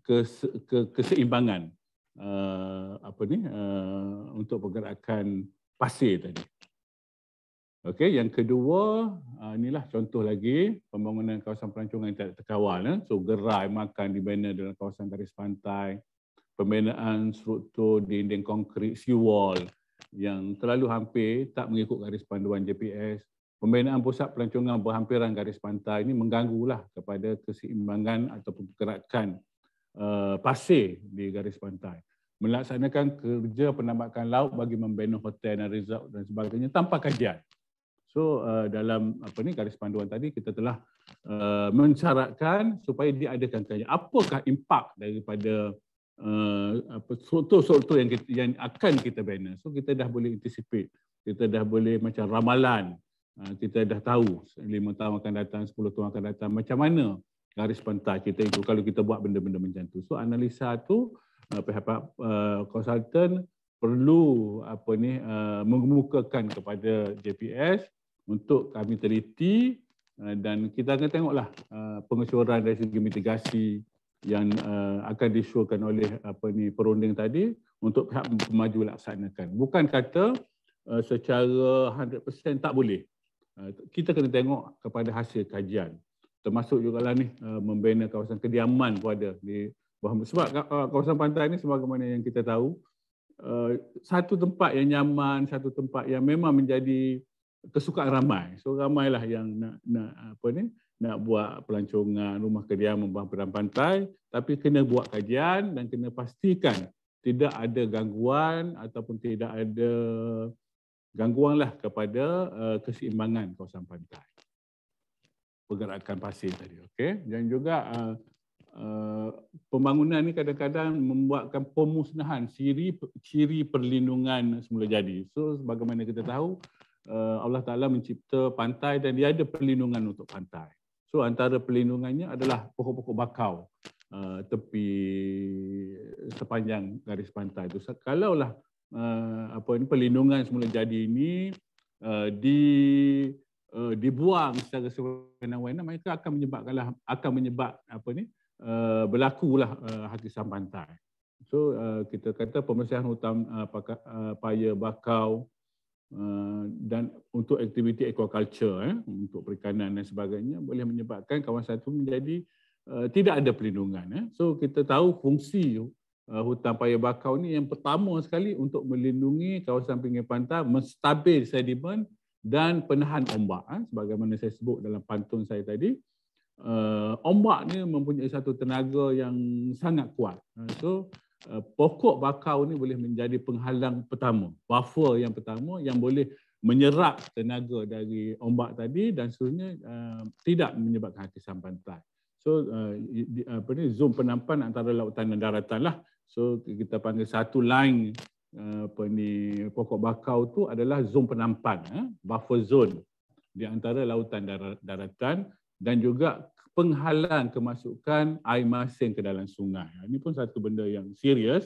ke, ke keseimbangan uh, apa ni uh, untuk pergerakan pasir tadi okey yang kedua uh, inilah contoh lagi pembangunan kawasan pelancongan yang tak terkawal eh. so gerai makan dibina dalam kawasan garis pantai pembinaan struktur dinding konkrit seawall yang terlalu hampir tak mengikut garis panduan JPS Pembinaan pusat pelancongan berhampiran garis pantai ini mengganggu lah kepada keseimbangan atau pergerakan uh, eh, pasir di garis pantai. Melaksanakan kerja penambakan laut bagi membina hotel dan resort dan sebagainya tanpa kajian. So uh, dalam apa ni garis panduan tadi kita telah uh, eh, mencarakan supaya diadakan kajian. Apakah impak daripada Eh, apa struktur-struktur yang kita, yang akan kita bina. So kita dah boleh anticipate. Kita dah boleh macam ramalan. Uh, kita dah tahu 5 tahun akan datang, 10 tahun akan datang macam mana garis pantai kita itu kalau kita buat benda-benda macam tu. So analisa tu uh, pihak uh, consultant perlu apa ni uh, mengemukakan kepada JPS untuk kami teliti dan kita akan tengoklah uh, dari segi mitigasi yang uh, akan disuarkan oleh apa ni perunding tadi untuk pihak pemaju laksanakan. Bukan kata uh, secara 100% tak boleh. Uh, kita kena tengok kepada hasil kajian. Termasuk juga lah ni uh, membina kawasan kediaman pun ada di Bahamut. Sebab uh, kawasan pantai ni sebagaimana yang kita tahu, uh, satu tempat yang nyaman, satu tempat yang memang menjadi kesukaan ramai. So ramailah yang nak, nak apa ni, nak buat pelancongan rumah kediaman berhampiran pantai tapi kena buat kajian dan kena pastikan tidak ada gangguan ataupun tidak ada gangguan lah kepada uh, keseimbangan kawasan pantai. Pergerakan pasir tadi. Okay? Dan juga uh, uh, pembangunan ini kadang-kadang membuatkan pemusnahan ciri, ciri perlindungan semula jadi. So, bagaimana kita tahu, uh, Allah Ta'ala mencipta pantai dan dia ada perlindungan untuk pantai. So antara pelindungannya adalah pokok-pokok bakau uh, tepi sepanjang garis pantai itu. So, Kalau uh, eh, apa ini pelindungan semula jadi ini uh, di uh, dibuang secara sewenang-wenang maka akan menyebabkanlah akan menyebab apa ini uh, berlakulah uh, hakisan pantai. So uh, kita kata pemersihan hutan uh, uh, paya bakau Eh, dan untuk aktiviti aquaculture eh, untuk perikanan dan sebagainya boleh menyebabkan kawasan itu menjadi uh, tidak ada perlindungan eh. so kita tahu fungsi uh, hutan paya bakau ini yang pertama sekali untuk melindungi kawasan pinggir pantai menstabil sediment dan penahan ombak eh. sebagaimana saya sebut dalam pantun saya tadi uh, ombak ni mempunyai satu tenaga yang sangat kuat uh, so Eh, pokok bakau ni boleh menjadi penghalang pertama, buffer yang pertama yang boleh menyerap tenaga dari ombak tadi dan seterusnya uh, tidak menyebabkan sampan pantai. So uh, di, apa ni Zon penampan antara lautan dan daratan lah. So kita panggil satu line apa ni pokok bakau tu adalah zon penampan eh? buffer zone di antara lautan dan daratan dan juga penghalang kemasukan air masin ke dalam sungai. Ha, ini pun satu benda yang serius.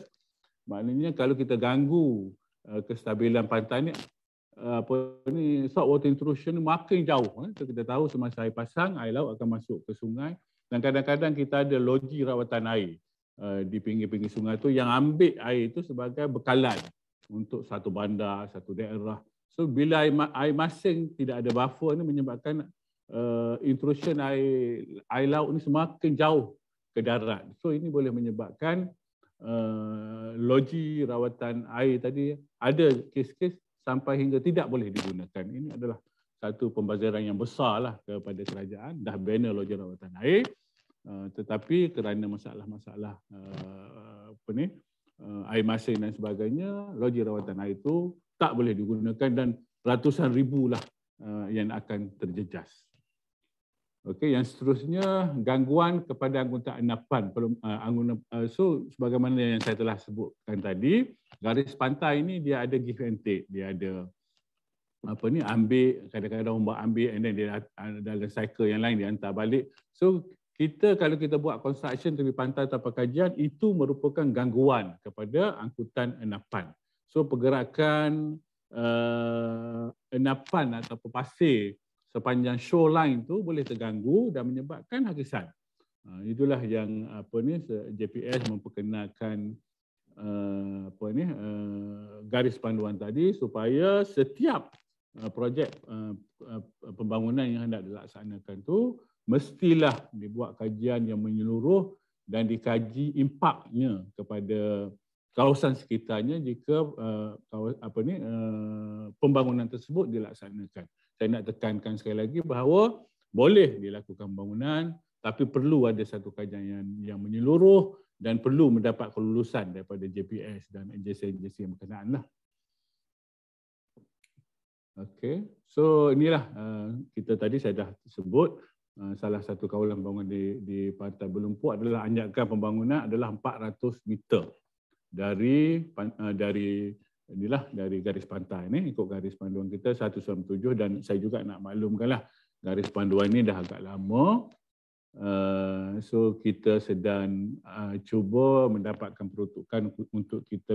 Maknanya kalau kita ganggu uh, kestabilan pantai ni, uh, apa ni salt water intrusion ni makin jauh. Eh. Kita tahu semasa air pasang, air laut akan masuk ke sungai. Dan kadang-kadang kita ada logi rawatan air uh, di pinggir-pinggir sungai tu yang ambil air itu sebagai bekalan untuk satu bandar, satu daerah. So bila air, air masing tidak ada buffer ini menyebabkan uh, intrusion air, air laut ini semakin jauh ke darat. So ini boleh menyebabkan uh, eh, loji rawatan air tadi ada kes-kes sampai hingga tidak boleh digunakan. Ini adalah satu pembaziran yang besar lah kepada kerajaan dah banner logi rawatan air. Uh, tetapi kerana masalah-masalah uh, uh, air masin dan sebagainya, logi rawatan air itu tak boleh digunakan dan ratusan ribulah uh, yang akan terjejas. Okey, yang seterusnya gangguan kepada anggota endapan. Eh, eh, so sebagaimana yang saya telah sebutkan tadi, garis pantai ini dia ada give and take, dia ada apa ni ambil kadang-kadang ombak ambil and then dia dalam cycle yang lain dia hantar balik. So kita kalau kita buat construction tepi pantai tanpa kajian itu merupakan gangguan kepada angkutan enapan. So pergerakan uh, eh, endapan atau pasir sepanjang shoreline tu boleh terganggu dan menyebabkan hakisan. Ah, itulah yang apa ni JPS memperkenalkan eh, apa ni eh, garis panduan tadi supaya setiap eh, projek pembangunan yang hendak dilaksanakan tu mestilah dibuat kajian yang menyeluruh dan dikaji impaknya kepada kawasan sekitarnya jika apa ni pembangunan tersebut dilaksanakan saya nak tekankan sekali lagi bahawa boleh dilakukan bangunan tapi perlu ada satu kajian yang, yang menyeluruh dan perlu mendapat kelulusan daripada JPS dan agensi-agensi yang berkenaan. Lah. Okay. So inilah uh, kita tadi saya dah sebut uh, salah satu kawalan bangunan di, di Pantai Belumpu adalah anjakan pembangunan adalah 400 meter dari uh, dari inilah dari garis pantai ini ikut garis panduan kita 197 dan saya juga nak maklumkanlah garis panduan ini dah agak lama eh, so kita sedang eh, cuba mendapatkan peruntukan untuk kita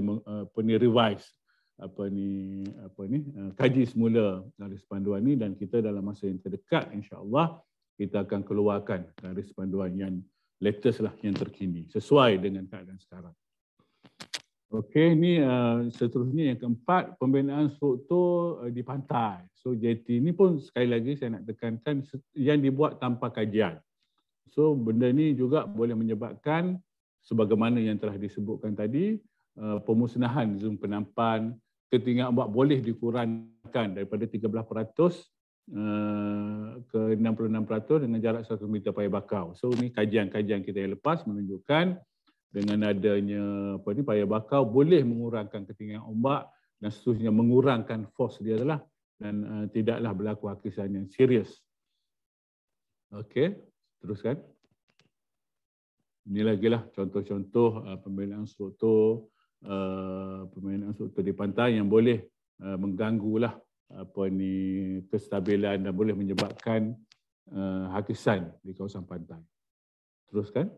peni eh, ni revise apa ni apa ni kaji semula garis panduan ini dan kita dalam masa yang terdekat insyaallah kita akan keluarkan garis panduan yang latest lah yang terkini sesuai dengan keadaan sekarang Okey, ini uh, eh, seterusnya yang keempat, pembinaan struktur uh, di pantai. So JT ini pun sekali lagi saya nak tekankan yang dibuat tanpa kajian. So benda ni juga boleh menyebabkan sebagaimana yang telah disebutkan tadi, uh, pemusnahan zoom penampan, ketinggian ombak boleh dikurangkan daripada 13% uh, ke 66% dengan jarak 1 meter payah bakau. So ini kajian-kajian kita yang lepas menunjukkan dengan adanya apa ni paya bakau boleh mengurangkan ketinggian ombak dan seterusnya mengurangkan force dia adalah dan uh, tidaklah berlaku hakisan yang serius. Okey, teruskan. Ini lagi lah contoh-contoh uh, pembinaan struktur uh, pembinaan struktur di pantai yang boleh uh, lah apa ni kestabilan dan boleh menyebabkan uh, hakisan di kawasan pantai. Teruskan.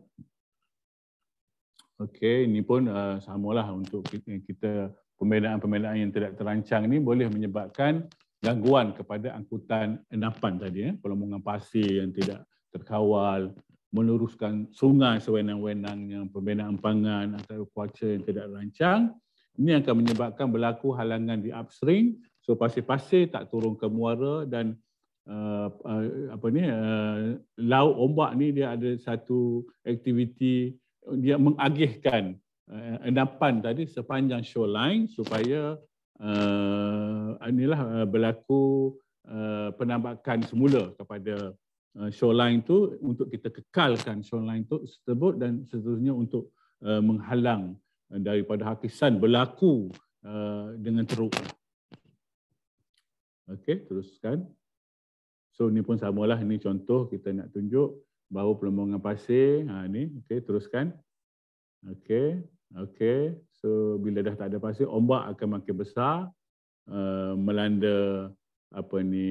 Okey, ini pun uh, samalah untuk eh, kita pembinaan-pembinaan yang tidak terancang ini boleh menyebabkan gangguan kepada angkutan endapan tadi. Eh? Pelomongan pasir yang tidak terkawal, meluruskan sungai sewenang wenang yang pembinaan pangan atau kuaca yang tidak terancang. Ini akan menyebabkan berlaku halangan di upstream. So pasir-pasir tak turun ke muara dan uh, uh, apa ni, uh, laut ombak ni dia ada satu aktiviti dia mengagihkan uh, endapan tadi sepanjang shoreline supaya uh, inilah uh, berlaku uh, penambakan semula kepada uh, shoreline itu untuk kita kekalkan shoreline itu tersebut dan seterusnya untuk uh, menghalang daripada hakisan berlaku uh, dengan teruk. Okey, teruskan. So ni pun samalah Ini contoh kita nak tunjuk bau pelombongan pasir ha ni okey teruskan okey okey so bila dah tak ada pasir ombak akan makin besar uh, melanda apa ni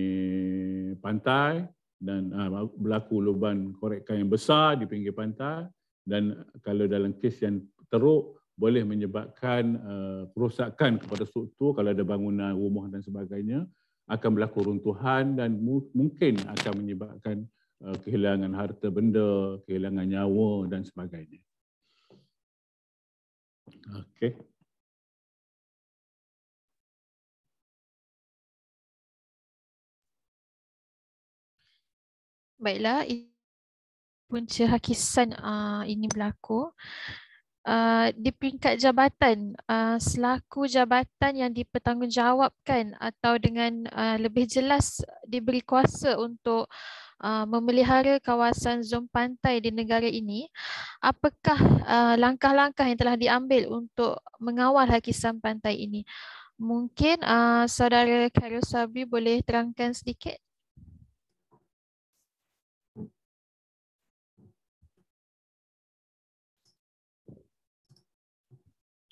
pantai dan uh, berlaku lubang korekkan yang besar di pinggir pantai dan kalau dalam kes yang teruk boleh menyebabkan uh, kerosakan kepada struktur kalau ada bangunan rumah dan sebagainya akan berlaku runtuhan dan mu mungkin akan menyebabkan Eh, kehilangan harta benda, kehilangan nyawa dan sebagainya. Okey. Baiklah, punca hakisan uh, ini berlaku. Uh, di peringkat jabatan uh, selaku jabatan yang dipertanggungjawabkan atau dengan uh, lebih jelas diberi kuasa untuk uh, memelihara kawasan zon pantai di negara ini apakah uh, langkah-langkah uh, yang telah diambil untuk mengawal hakisan pantai ini mungkin uh, saudara Karyo boleh terangkan sedikit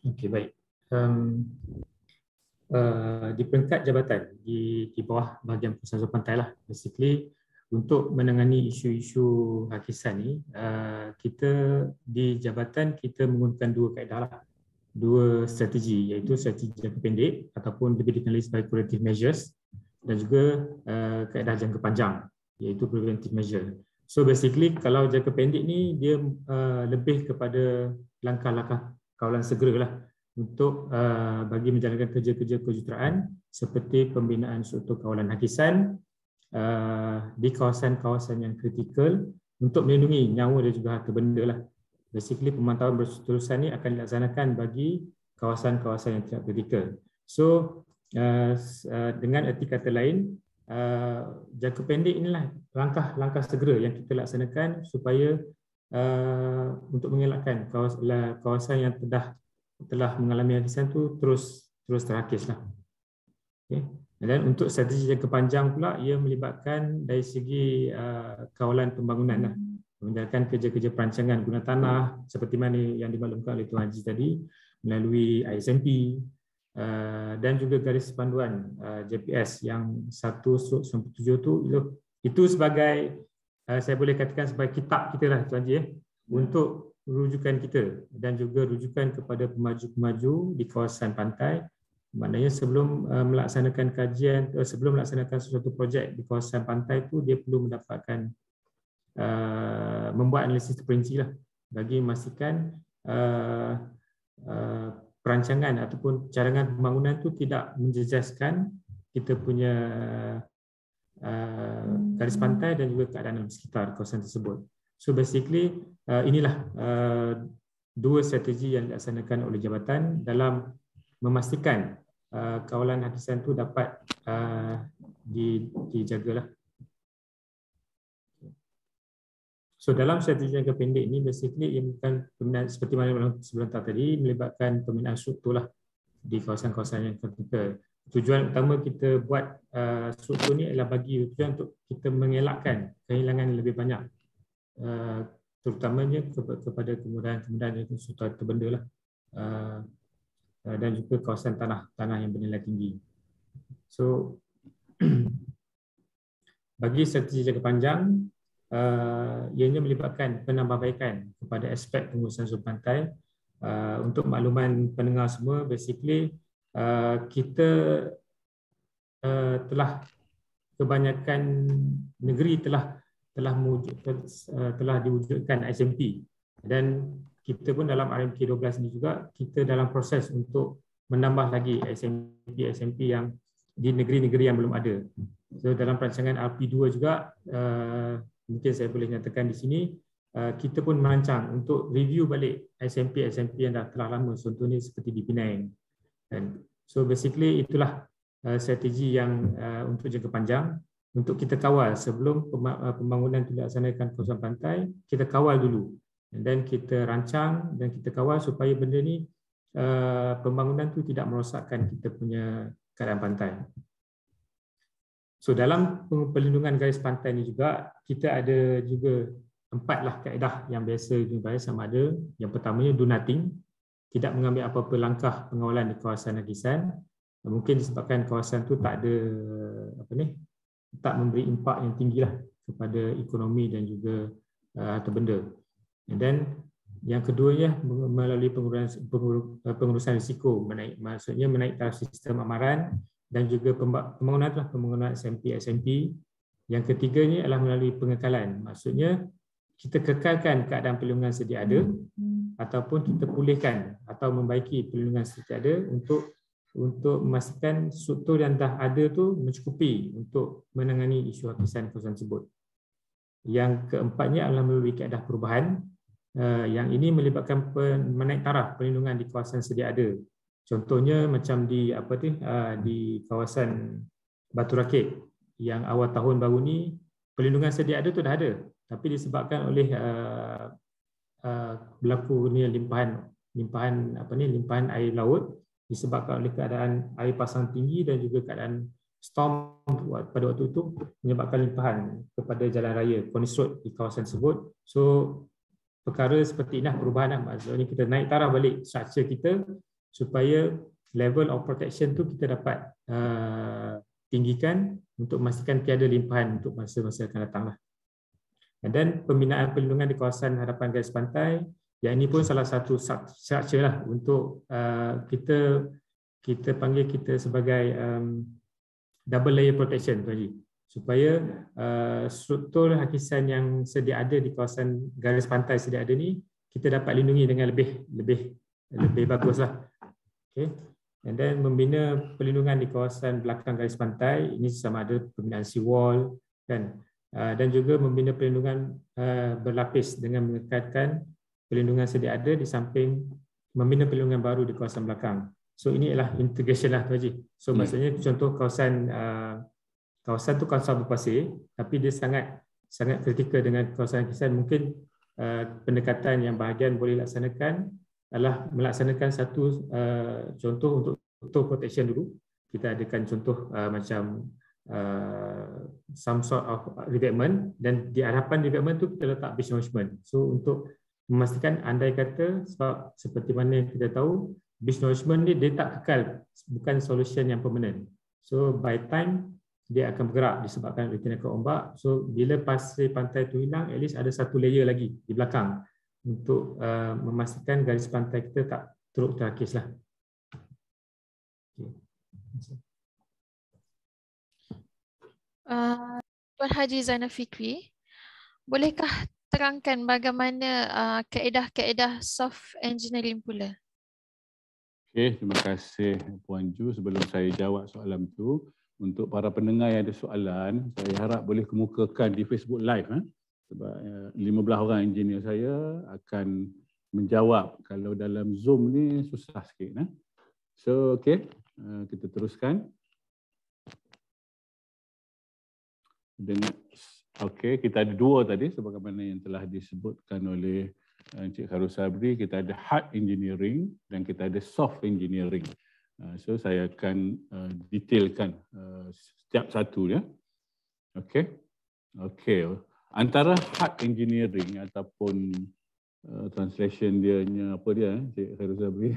Okey baik. Um, uh, di peringkat jabatan di di bawah bahagian pusat pantai lah basically untuk menangani isu-isu hakisan ni uh, kita di jabatan kita menggunakan dua kaedah lah dua strategi iaitu strategi jangka pendek ataupun lebih dikenali sebagai corrective measures dan juga uh, kaedah jangka panjang iaitu preventive measure. So basically kalau jangka pendek ni dia uh, lebih kepada langkah-langkah kawalan segera lah untuk uh, bagi menjalankan kerja-kerja kejuruteraan seperti pembinaan suatu kawalan hakisan uh, di kawasan-kawasan yang kritikal untuk melindungi nyawa dan juga harta benda lah. Basically pemantauan berterusan ini akan dilaksanakan bagi kawasan-kawasan yang tidak kritikal. So uh, dengan erti kata lain, jangka pendek inilah langkah-langkah segera yang kita laksanakan supaya Eh, untuk mengelakkan lah, kawasan yang telah telah mengalami habisan tu terus terus terhakislah. Okey. Dan untuk strategi jangka panjang pula ia melibatkan dari segi eh, kawalan pembangunan lah. Menjalankan kerja-kerja perancangan guna tanah seperti mana yang dimaklumkan oleh Tuan Haji tadi melalui ISMP Uh, eh, dan juga garis panduan uh, GPS yang 1.97 itu itu sebagai Eh, saya boleh katakan sebagai kitab kita lah tuan eh. ya untuk rujukan kita dan juga rujukan kepada pemaju-pemaju di kawasan pantai maknanya sebelum eh, melaksanakan kajian sebelum melaksanakan sesuatu projek di kawasan pantai tu dia perlu mendapatkan uh, membuat analisis terperinci lah bagi memastikan uh, uh, perancangan ataupun cadangan pembangunan tu tidak menjejaskan kita punya Eh, garis pantai dan juga keadaan dalam sekitar kawasan tersebut. So basically uh, inilah uh, dua strategi yang dilaksanakan oleh jabatan dalam memastikan uh, kawalan hadisan itu dapat uh, di, dijagalah. So dalam strategi yang pendek ini basically ia kan pembinaan seperti mana sebelum tadi melibatkan pembinaan struktur lah di kawasan-kawasan yang tertentu tujuan utama kita buat uh, struktur ni adalah bagi tujuan untuk kita mengelakkan kehilangan lebih banyak uh, terutamanya kepada kemudahan-kemudahan itu sesuatu benda lah uh, uh, dan juga kawasan tanah tanah yang bernilai tinggi. So *clears throat* bagi strategi jangka panjang uh, ianya melibatkan penambahbaikan kepada aspek pengurusan sumber pantai uh, untuk makluman pendengar semua basically Uh, kita uh, telah kebanyakan negeri telah telah mewujud, uh, telah diwujudkan SMP dan kita pun dalam RMK 12 ni juga kita dalam proses untuk menambah lagi SMP SMP yang di negeri-negeri yang belum ada. So dalam perancangan RP2 juga uh, mungkin saya boleh nyatakan di sini uh, kita pun merancang untuk review balik SMP SMP yang dah telah lama contohnya seperti di Penang And so basically itulah uh, strategi yang uh, untuk jangka panjang untuk kita kawal sebelum uh, pembangunan itu dilaksanakan kawasan pantai, kita kawal dulu. And then kita rancang dan kita kawal supaya benda ni uh, pembangunan tu tidak merosakkan kita punya keadaan pantai. So dalam perlindungan garis pantai ni juga kita ada juga empat lah kaedah yang biasa dibayar sama ada yang pertamanya do nothing tidak mengambil apa-apa langkah pengawalan di kawasan Agisan mungkin disebabkan kawasan tu tak ada apa ni tak memberi impak yang tinggilah kepada ekonomi dan juga eh, harta benda and then yang kedua ya melalui pengurusan pengurusan risiko menaik maksudnya menaik taraf sistem amaran dan juga pembangunan lah, pembangunan SMP SMP yang ketiganya adalah melalui pengekalan maksudnya kita kekalkan keadaan perlindungan sedia ada hmm. ataupun kita pulihkan atau membaiki perlindungan sedia ada untuk untuk memastikan struktur yang dah ada tu mencukupi untuk menangani isu hapisan kawasan tersebut. Yang keempatnya adalah melalui keadaan perubahan eh, yang ini melibatkan menaik taraf perlindungan di kawasan sedia ada. Contohnya macam di apa tu eh, di kawasan Batu Rakit yang awal tahun baru ni perlindungan sedia ada tu dah ada tapi disebabkan oleh uh, uh, berlaku ni limpahan limpahan apa ni limpahan air laut disebabkan oleh keadaan air pasang tinggi dan juga keadaan storm pada waktu itu menyebabkan limpahan kepada jalan raya Connis Road di kawasan tersebut. So perkara seperti inilah perubahan lah. Maksudnya kita naik taraf balik structure kita supaya level of protection tu kita dapat uh, tinggikan untuk memastikan tiada limpahan untuk masa-masa akan datang lah dan pembinaan perlindungan di kawasan hadapan garis pantai yang ini pun salah satu structure lah untuk uh, kita kita panggil kita sebagai um, double layer protection tu supaya uh, struktur hakisan yang sedia ada di kawasan garis pantai sedia ada ni kita dapat lindungi dengan lebih lebih lebih baguslah. Okey. And then membina perlindungan di kawasan belakang garis pantai ini sama ada pembinaan seawall dan Ah, dan juga membina perlindungan ah, berlapis dengan mengekalkan perlindungan sedia ada di samping membina perlindungan baru di kawasan belakang. So ini ialah integration lah Tuan Haji. So hmm. maksudnya contoh kawasan ah, kawasan tu kawasan berpasir tapi dia sangat sangat kritikal dengan kawasan kawasan mungkin pendekatan yang bahagian boleh laksanakan adalah melaksanakan satu contoh untuk toll protection dulu. Kita adakan contoh macam uh, some sort of development dan di harapan development tu kita letak business management. So untuk memastikan andai kata sebab seperti mana kita tahu business management ni dia tak kekal bukan solution yang permanent. So by time dia akan bergerak disebabkan retina ke ombak. So bila pasir pantai tu hilang at least ada satu layer lagi di belakang untuk uh, memastikan garis pantai kita tak teruk terakis lah. Okay. Uh, Tuan Haji Zainal Fikri, bolehkah terangkan bagaimana ah, kaedah-kaedah uh, soft engineering pula? Okay, terima kasih Puan Ju. Sebelum saya jawab soalan itu, untuk para pendengar yang ada soalan, saya harap boleh kemukakan di Facebook Live. Eh? Sebab uh, eh, 15 orang engineer saya akan menjawab. Kalau dalam Zoom ni susah sikit. Eh? So, okay. Uh, eh, kita teruskan. dengan okey kita ada dua tadi sebagaimana yang telah disebutkan oleh eh, Encik Harus Sabri kita ada hard engineering dan kita ada soft engineering. Eh, so saya akan eh, detailkan setiap satu ya. Okay, okay. Antara hard engineering ataupun translation dia nya apa dia Encik Harus Sabri.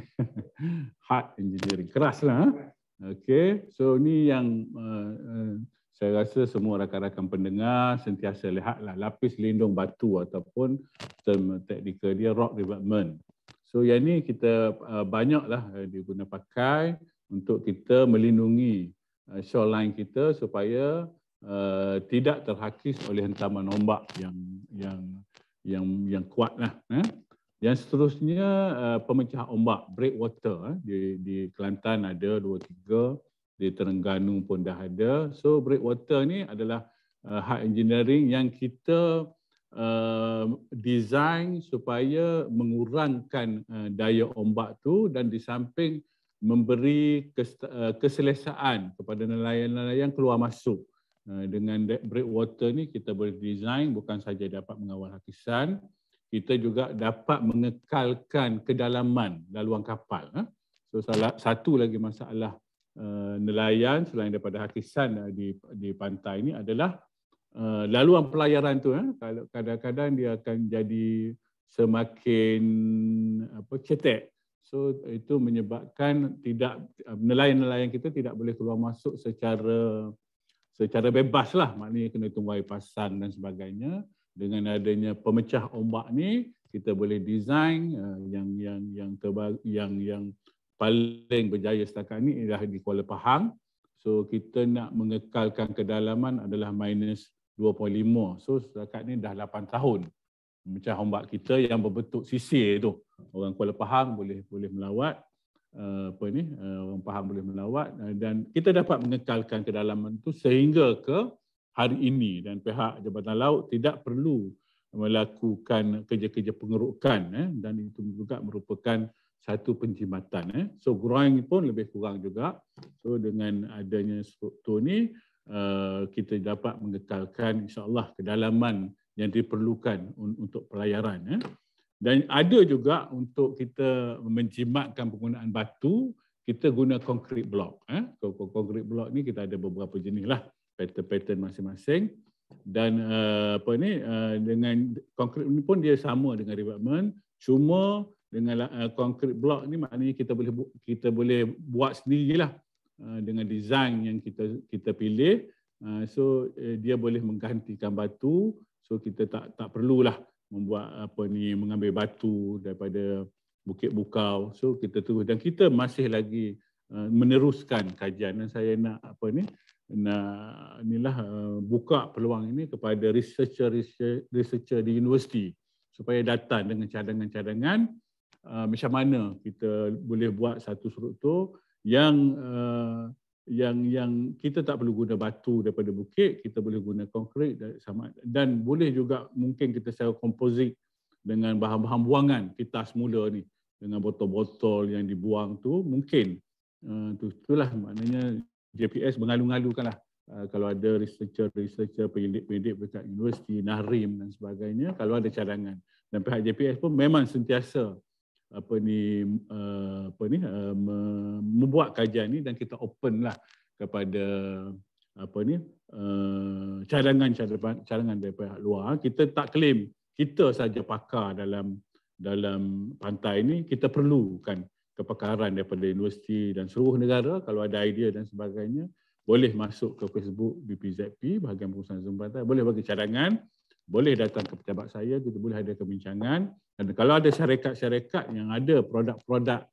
*laughs* hard engineering keraslah. Okay, So ni yang uh, saya rasa semua rakan-rakan pendengar sentiasa lihatlah lapis lindung batu ataupun term teknikal dia rock development. So yang ini kita uh, banyaklah uh, diguna pakai untuk kita melindungi uh, shoreline kita supaya uh, tidak terhakis oleh hantaman ombak yang yang yang yang kuatlah eh. Yang seterusnya uh, pemecah ombak breakwater eh. di di Kelantan ada dua tiga di Terengganu pun dah ada. So breakwater ni adalah uh, hard engineering yang kita uh, design supaya mengurangkan uh, daya ombak tu dan di samping memberi kes, uh, keselesaan kepada nelayan-nelayan keluar masuk. Uh, dengan breakwater ni kita boleh design bukan saja dapat mengawal hakisan, kita juga dapat mengekalkan kedalaman laluan kapal. Eh. So salah satu lagi masalah Eh, nelayan selain daripada hakisan eh, di di pantai ini adalah eh, laluan pelayaran tu kalau kadang-kadang dia akan jadi semakin apa cetek so itu menyebabkan tidak nelayan-nelayan kita tidak boleh keluar masuk secara secara bebas lah maknanya kena tunggu air pasang dan sebagainya dengan adanya pemecah ombak ni kita boleh design yang yang yang terbaik yang, yang paling berjaya setakat ini ialah di Kuala Pahang. So kita nak mengekalkan kedalaman adalah minus 2.5. So setakat ini dah 8 tahun. Macam hombak kita yang berbentuk sisi itu Orang Kuala Pahang boleh boleh melawat. Eh, apa ini eh, orang Pahang boleh melawat. Eh, dan kita dapat mengekalkan kedalaman itu sehingga ke hari ini. Dan pihak Jabatan Laut tidak perlu melakukan kerja-kerja pengerukan. Eh? Dan itu juga merupakan satu penjimatan. Eh. So groin pun lebih kurang juga. So dengan adanya struktur ni, uh, kita dapat mengekalkan insyaAllah kedalaman yang diperlukan un- untuk pelayaran. Eh. Dan ada juga untuk kita menjimatkan penggunaan batu, kita guna concrete block. Eh. Konkrit blok ni kita ada beberapa jenis lah, pattern-pattern masing-masing. Dan uh, apa ni uh, dengan concrete ni pun dia sama dengan development, cuma dengan konkrit uh, blok ni maknanya kita boleh kita boleh buat sendirilah uh, dengan design yang kita kita pilih uh, so uh, dia boleh menggantikan batu so kita tak tak perlulah membuat apa ni mengambil batu daripada bukit bukau so kita terus dan kita masih lagi uh, meneruskan kajian dan saya nak apa ni nak inilah uh, buka peluang ini kepada researcher researcher, researcher di universiti supaya datang dengan cadangan-cadangan Uh, macam mana kita boleh buat satu struktur yang uh, yang yang kita tak perlu guna batu daripada bukit, kita boleh guna konkrit sama dan boleh juga mungkin kita sewa komposit dengan bahan-bahan buangan kita semula ni dengan botol-botol yang dibuang tu mungkin uh, tu lah maknanya JPS mengalu-alukanlah uh, kalau ada researcher researcher pendidik-pendidik dekat universiti Nahrim dan sebagainya kalau ada cadangan dan pihak JPS pun memang sentiasa apa ni eh, apa ni eh, membuat kajian ni dan kita open lah kepada apa ni eh, cadangan cadangan dari pihak luar kita tak claim kita saja pakar dalam dalam pantai ini kita perlukan kepakaran daripada universiti dan seluruh negara kalau ada idea dan sebagainya boleh masuk ke Facebook BPZP bahagian pengurusan Zoom Pantai boleh bagi cadangan boleh datang ke pejabat saya, kita boleh ada kebincangan. Dan kalau ada syarikat-syarikat yang ada produk-produk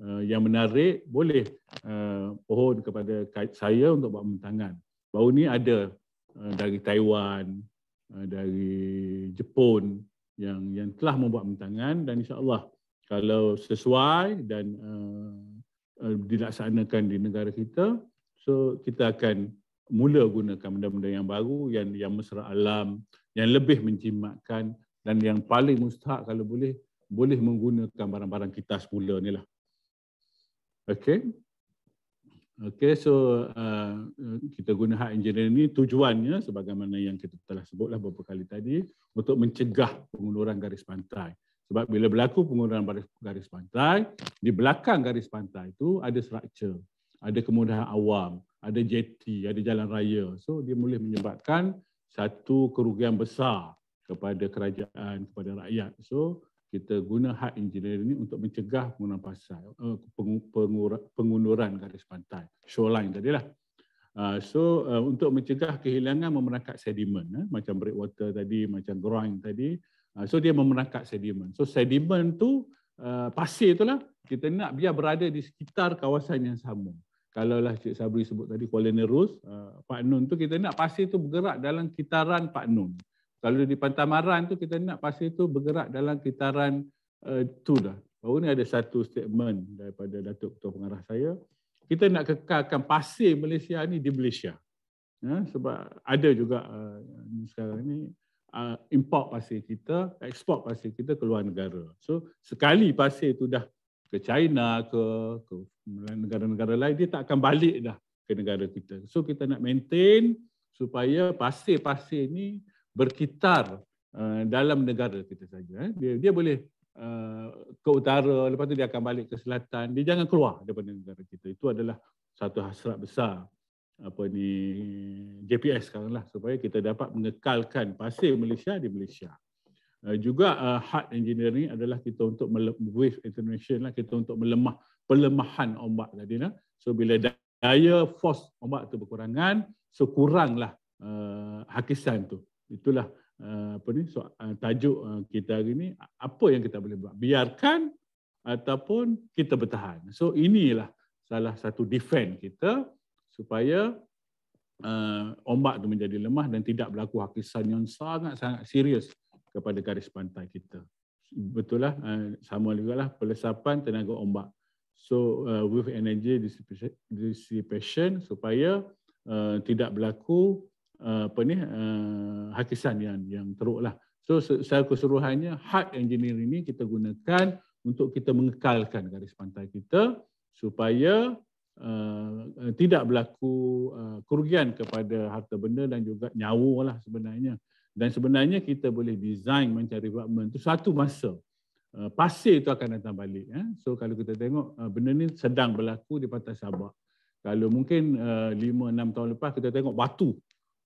uh, yang menarik, boleh uh, pohon kepada saya untuk buat pembentangan. Baru ni ada uh, dari Taiwan, uh, dari Jepun yang yang telah membuat pembentangan dan insyaAllah kalau sesuai dan uh, uh, dilaksanakan di negara kita, so kita akan mula gunakan benda-benda yang baru yang yang mesra alam yang lebih menjimatkan dan yang paling mustahak kalau boleh boleh menggunakan barang-barang kita semula ni lah. Okay. Okay, so uh, kita guna hak engineer ni tujuannya sebagaimana yang kita telah sebutlah beberapa kali tadi untuk mencegah penguluran garis pantai. Sebab bila berlaku penguluran garis pantai, di belakang garis pantai itu ada structure, ada kemudahan awam, ada jeti, ada jalan raya. So dia boleh menyebabkan satu kerugian besar kepada kerajaan, kepada rakyat. So, kita guna hak engineering ini untuk mencegah pengunduran pasal, eh, pengunduran garis pantai, shoreline tadi lah. Ah, so, eh, untuk mencegah kehilangan memerangkat sedimen, eh, macam breakwater tadi, macam groin tadi, ah, so dia memerangkat sedimen. So, sedimen tu pasir itulah kita nak biar berada di sekitar kawasan yang sama kalaulah Cik Sabri sebut tadi Kuala uh, Pak Nun tu kita nak pasir tu bergerak dalam kitaran Pak Nun. Kalau di Pantai Maran tu kita nak pasir tu bergerak dalam kitaran uh, tu dah. Baru ni ada satu statement daripada Datuk Ketua Pengarah saya. Kita nak kekalkan pasir Malaysia ni di Malaysia. Ya, sebab ada juga uh, sekarang ni uh, import pasir kita, ekspor pasir kita ke luar negara. So sekali pasir tu dah ke China, ke, ke negara-negara lain dia tak akan balik dah ke negara kita. So kita nak maintain supaya pasir-pasir ini berkitar uh, dalam negara kita saja. Eh. Dia, dia boleh uh, ke utara, lepas tu dia akan balik ke selatan. Dia jangan keluar daripada negara kita. Itu adalah satu hasrat besar apa ni JPS sekarang lah supaya kita dapat mengekalkan pasir Malaysia di Malaysia. Uh, juga uh, hard engineering adalah kita untuk mele- wave international lah, kita untuk melemah pelemahan ombak tadi nah. So bila daya force ombak tu berkurangan, so kuranglah uh, hakisan tu. Itulah uh, apa ni so, uh, tajuk uh, kita hari ni apa yang kita boleh buat? Biarkan ataupun kita bertahan. So inilah salah satu defend kita supaya uh, ombak tu menjadi lemah dan tidak berlaku hakisan yang sangat-sangat serius kepada garis pantai kita. Betul lah, sama juga lah pelesapan tenaga ombak. So uh, with energy dissipation supaya uh, tidak berlaku uh, apa ni uh, hakisan yang yang lah. So secara keseluruhannya hard engineering ini kita gunakan untuk kita mengekalkan garis pantai kita supaya uh, tidak berlaku uh, kerugian kepada harta benda dan juga nyawa lah sebenarnya. Dan sebenarnya kita boleh design mencari development itu satu masa. Eh, pasir itu akan datang balik. Eh. So kalau kita tengok uh, benda ni sedang berlaku di Pantai Sabah. Kalau mungkin uh, enam tahun lepas kita tengok batu.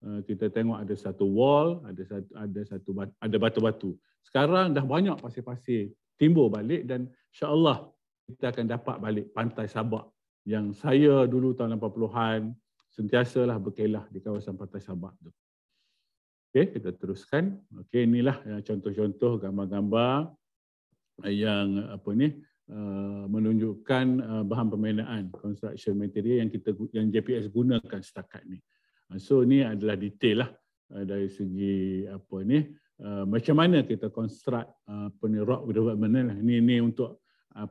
Uh, kita tengok ada satu wall, ada satu ada satu ada batu-batu. Sekarang dah banyak pasir-pasir timbul balik dan insya-Allah kita akan dapat balik Pantai Sabah yang saya dulu tahun 80-an sentiasalah berkelah di kawasan Pantai Sabah tu. Okey, kita teruskan. Okey, inilah contoh-contoh gambar-gambar Eh, yang apa ni eh, menunjukkan eh, bahan pembinaan construction material yang kita yang JPS gunakan setakat ni. Ah, so ni adalah detail lah dari segi apa ni macam mana kita construct apa ni rock development lah. ni ni untuk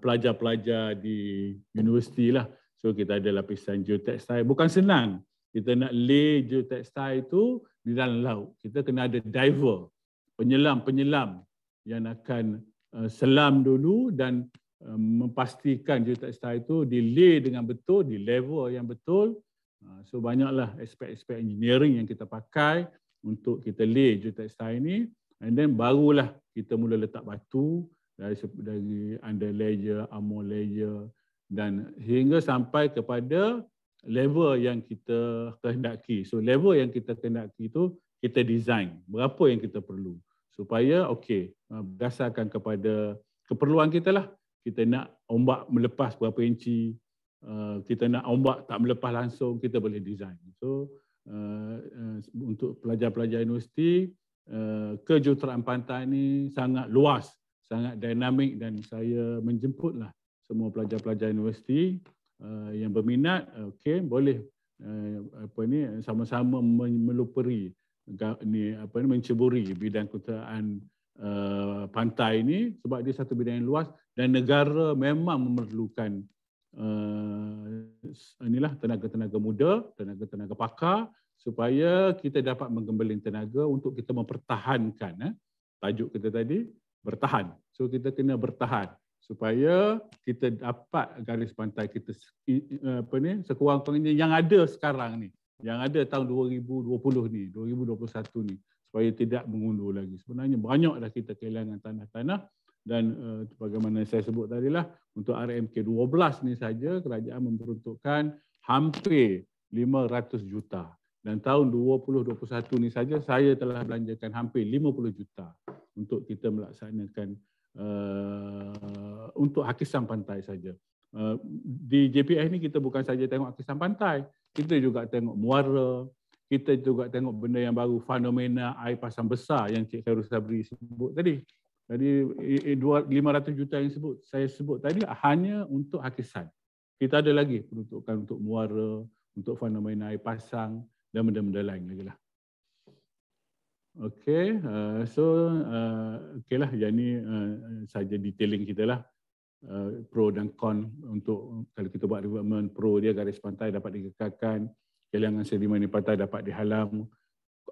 pelajar-pelajar di universiti lah. So kita ada lapisan geotextile. Bukan senang kita nak lay geotextile itu di dalam laut. Kita kena ada diver, penyelam-penyelam yang akan Eh, selam dulu dan eh, memastikan juta star itu di-lay dengan betul, di level yang betul. Eh, so banyaklah aspek-aspek engineering yang kita pakai untuk kita lay juta star ini. And then barulah kita mula letak batu dari, dari under layer, armor layer dan hingga sampai kepada level yang kita kehendaki. So level yang kita kehendaki itu kita design. Berapa yang kita perlu supaya okey ah, berdasarkan kepada keperluan kita lah kita nak ombak melepas berapa inci ah, kita nak ombak tak melepas langsung kita boleh design so ah, untuk pelajar-pelajar universiti kejuruteraan pantai ini sangat luas sangat dinamik dan saya menjemputlah semua pelajar-pelajar universiti yang berminat okey boleh apa ni sama-sama meluperi ni apa ni menceburi bidang kekuasaan uh, eh, pantai ini sebab dia satu bidang yang luas dan negara memang memerlukan uh, inilah tenaga-tenaga muda, tenaga-tenaga pakar supaya kita dapat menggembelin tenaga untuk kita mempertahankan eh. tajuk kita tadi bertahan. So kita kena bertahan supaya kita dapat garis pantai kita apa ni sekurang-kurangnya yang ada sekarang ni yang ada tahun 2020 ni, 2021 ni supaya tidak mengundur lagi. Sebenarnya banyaklah kita kehilangan tanah-tanah dan uh, eh, bagaimana saya sebut tadi lah untuk RMK 12 ni saja kerajaan memperuntukkan hampir 500 juta dan tahun 2021 ni saja saya telah belanjakan hampir 50 juta untuk kita melaksanakan uh, untuk hakisan pantai saja. Eh, di JPS ni kita bukan saja tengok kisah pantai, kita juga tengok muara, kita juga tengok benda yang baru, fenomena air pasang besar yang Cik Khairul Sabri sebut tadi. Jadi 500 juta yang sebut saya sebut tadi hanya untuk hakisan. Kita ada lagi peruntukan untuk muara, untuk fenomena air pasang dan benda-benda lain lagi lah. Okay, uh, eh, so uh, eh, okay jadi uh, saja detailing kita lah. Eh, pro dan con untuk kalau kita buat development pro dia garis pantai dapat dikekalkan kelangan sedimen di pantai dapat dihalang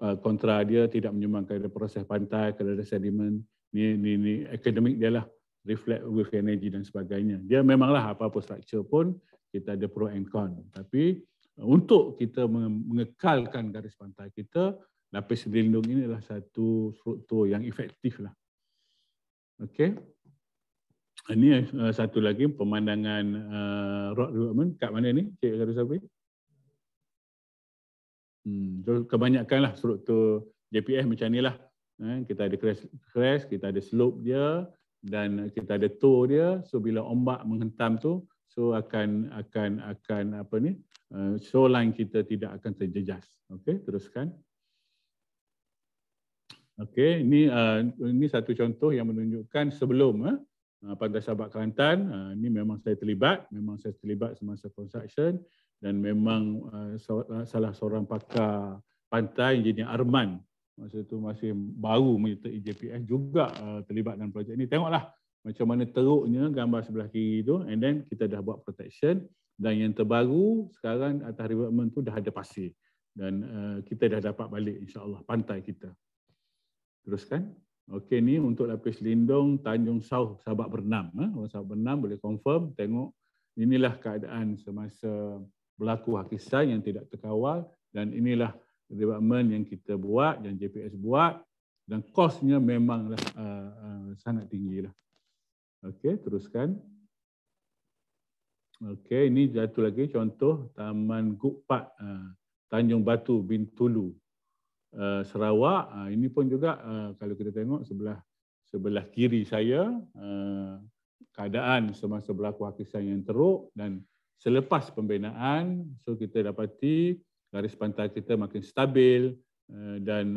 eh, kontra dia tidak menyumbang kepada proses pantai kepada sedimen ni ni ni akademik dia lah reflect with energy dan sebagainya dia memanglah apa-apa structure pun kita ada pro and con tapi eh, untuk kita mengekalkan garis pantai kita lapis lindung ini adalah satu struktur yang efektif lah okey Ah, ini uh, satu lagi pemandangan uh, rock development. Kat mana ni, Cik Garu Sabri? Hmm, so kebanyakanlah struktur JPS macam ni lah. Eh, kita ada crest, crest, kita ada slope dia dan kita ada toe dia. So bila ombak menghentam tu, so akan akan akan apa ni? Uh, shoreline kita tidak akan terjejas. Okey, teruskan. Okey, ini uh, ini satu contoh yang menunjukkan sebelum eh, Ah, pantai Sabak Kelantan. Ah, ini memang saya terlibat, memang saya terlibat semasa construction dan memang ah, salah seorang pakar pantai, Encik Arman, masa itu masih baru menyertai JPS juga terlibat dalam projek ini. Tengoklah macam mana teruknya gambar sebelah kiri itu and then kita dah buat protection dan yang terbaru sekarang atas development tu dah ada pasir dan kita dah dapat balik insyaAllah pantai kita. Teruskan. Okey ni untuk lapis lindung Tanjung South Sabak Bernam. Eh. Orang Sabak Bernam boleh confirm tengok inilah keadaan semasa berlaku hakisan yang tidak terkawal dan inilah development yang kita buat dan JPS buat dan kosnya memanglah uh, uh, sangat tinggilah. Okey, teruskan. Okey, ini satu lagi contoh Taman Gupak uh, Tanjung Batu Bintulu. Eh, Sarawak. Eh, ini pun juga eh, kalau kita tengok sebelah sebelah kiri saya keadaan semasa berlaku hakisan yang teruk dan selepas pembinaan so kita dapati garis pantai kita makin stabil dan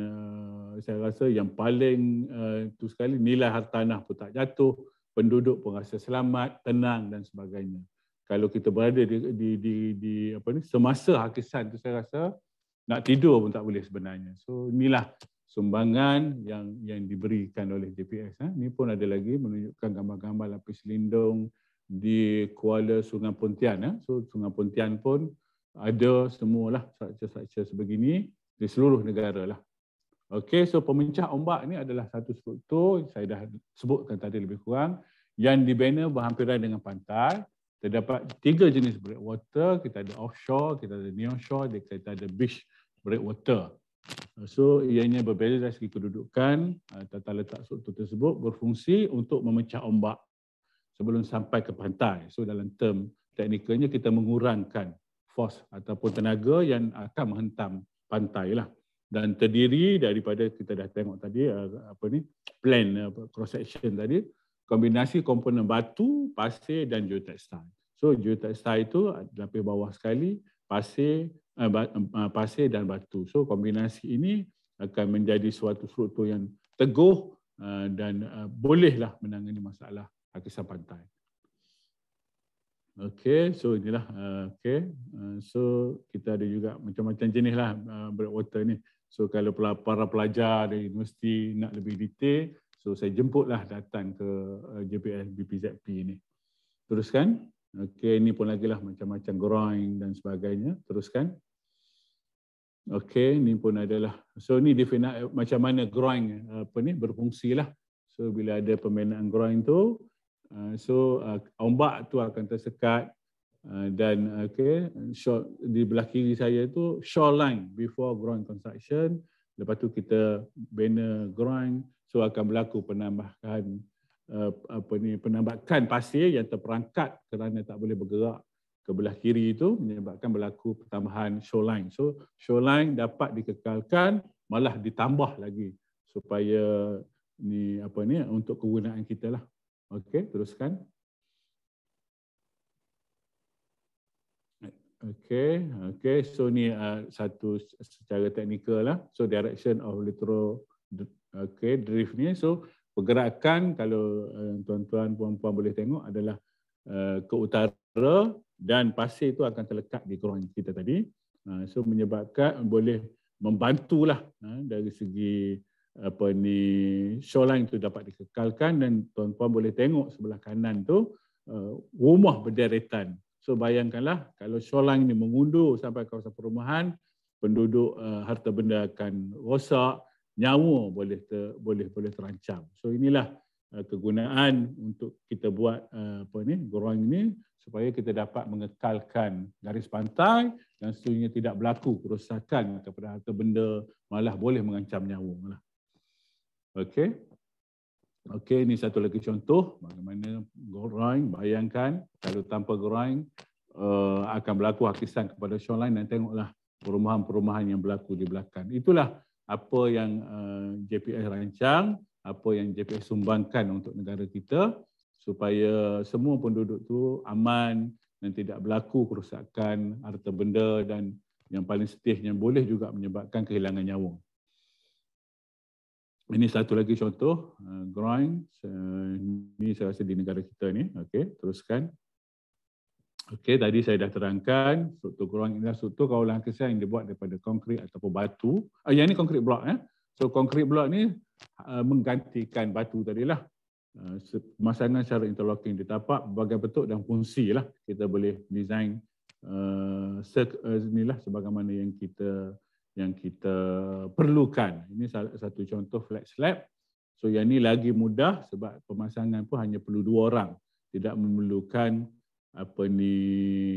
saya rasa yang paling tu sekali nilai hartanah pun tak jatuh penduduk pun rasa selamat tenang dan sebagainya kalau kita berada di di di, di apa ni semasa hakisan tu saya rasa nak tidur pun tak boleh sebenarnya. So inilah sumbangan yang yang diberikan oleh JPS. Ha? Ini pun ada lagi menunjukkan gambar-gambar lapis lindung di Kuala Sungai Pontian. Ha? So Sungai Pontian pun ada semualah structure-structure sebegini di seluruh negara. Lah. Okay, so pemecah ombak ni adalah satu struktur saya dah sebutkan tadi lebih kurang yang dibina berhampiran dengan pantai. Terdapat tiga jenis breakwater, kita ada offshore, kita ada nearshore, shore, kita ada beach breakwater. So ianya berbeza dari segi kedudukan eh, tata letak struktur tersebut berfungsi untuk memecah ombak sebelum sampai ke pantai. So dalam term teknikalnya kita mengurangkan force ataupun tenaga yang akan menghentam pantai lah. Dan terdiri daripada kita dah tengok tadi eh, apa ni plan eh, cross section tadi kombinasi komponen batu, pasir dan geotextile. So geotextile itu lebih bawah sekali pasir eh, eh, pasir dan batu. So kombinasi ini akan menjadi suatu struktur yang teguh eh, dan bolehlah menangani masalah hakisan pantai. Okey, so inilah okey. So kita ada juga macam-macam jenis lah breakwater ni. So kalau para pelajar dari universiti nak lebih detail, so saya jemputlah datang ke JPL BPZP ini. Teruskan. Okey, ini pun lagi lah macam-macam groin dan sebagainya. Teruskan. Okey, ini pun adalah. So ni definat macam mana groin apa ni berfungsi lah. So bila ada pembinaan groin tu, uh, so uh, ombak tu akan tersekat uh, dan okey, di belah kiri saya tu shoreline before groin construction. Lepas tu kita bina groin, so akan berlaku penambahan Eh, apa ni penambakan pasir yang terperangkap kerana tak boleh bergerak ke belah kiri itu menyebabkan berlaku pertambahan shoreline. So shoreline dapat dikekalkan malah ditambah lagi supaya ni apa ni untuk kegunaan kita lah. Okey, teruskan. Okey, okey. So ni uh, satu secara teknikal lah. So direction of litro okey drift ni so pergerakan kalau eh, tuan-tuan puan-puan boleh tengok adalah eh, ke utara dan pasir itu akan terlekat di kurang kita tadi. Eh, so menyebabkan boleh membantulah dari segi apa ni shoreline itu dapat dikekalkan dan tuan puan boleh tengok sebelah kanan tu rumah berderetan. So bayangkanlah kalau shoreline ini mengundur sampai kawasan perumahan, penduduk harta benda akan rosak, nyawa boleh ter, boleh boleh terancam. So inilah uh, kegunaan untuk kita buat uh, apa ni drawing ini supaya kita dapat mengekalkan garis pantai dan sesungguhnya tidak berlaku kerosakan kepada harta benda malah boleh mengancam nyawa malah. Okey. Okey, ini satu lagi contoh bagaimana gorang bayangkan kalau tanpa gorang uh, akan berlaku hakisan kepada shoreline dan tengoklah perumahan-perumahan yang berlaku di belakang. Itulah apa yang eh, JPS rancang, apa yang JPS sumbangkan untuk negara kita supaya semua penduduk tu aman dan tidak berlaku kerosakan harta benda dan yang paling yang boleh juga menyebabkan kehilangan nyawa. Ini satu lagi contoh, uh, groin. Uh, ini saya rasa di negara kita ni. Okey, teruskan. Okey, tadi saya dah terangkan struktur ruang inilah struktur kawalan kesihatan yang dibuat daripada konkrit ataupun batu. Ah, yang ini konkrit blok Eh. So konkrit blok ni uh, menggantikan batu tadilah. Uh, ah, pemasangan secara interlocking di tapak, berbagai bentuk dan fungsi lah kita boleh design uh, inilah sebagaimana yang kita yang kita perlukan. Ini satu contoh flat slab. So yang ini lagi mudah sebab pemasangan pun hanya perlu dua orang. Tidak memerlukan apa ni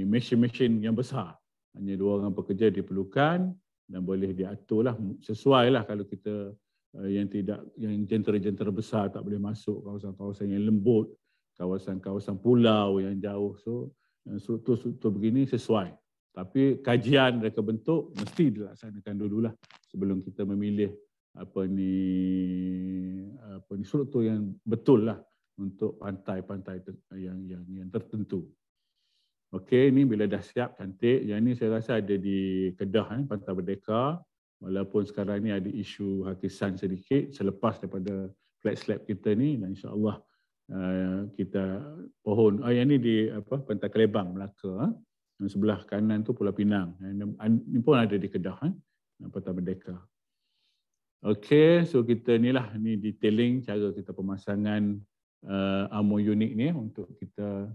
mesin-mesin yang besar. Hanya dua orang pekerja diperlukan dan boleh diaturlah sesuai lah kalau kita eh, yang tidak yang jentera-jentera besar tak boleh masuk kawasan-kawasan yang lembut, kawasan-kawasan pulau yang jauh so eh, struktur-struktur begini sesuai. Tapi kajian mereka bentuk mesti dilaksanakan dululah sebelum kita memilih apa ni apa ni struktur yang betul lah untuk pantai-pantai yang yang yang tertentu. Okey, ini bila dah siap cantik. Yang ini saya rasa ada di Kedah, eh, Pantai Berdeka. Walaupun sekarang ini ada isu hakisan sedikit selepas daripada flat slab kita ni dan insya-Allah uh, kita pohon. Oh, yang ini di apa Pantai Kelebang, Melaka. Eh. sebelah kanan tu Pulau Pinang. Ini pun ada di Kedah, eh, Pantai Berdeka. Okey, so kita ni lah. ni detailing cara kita pemasangan uh, armor unit ni untuk kita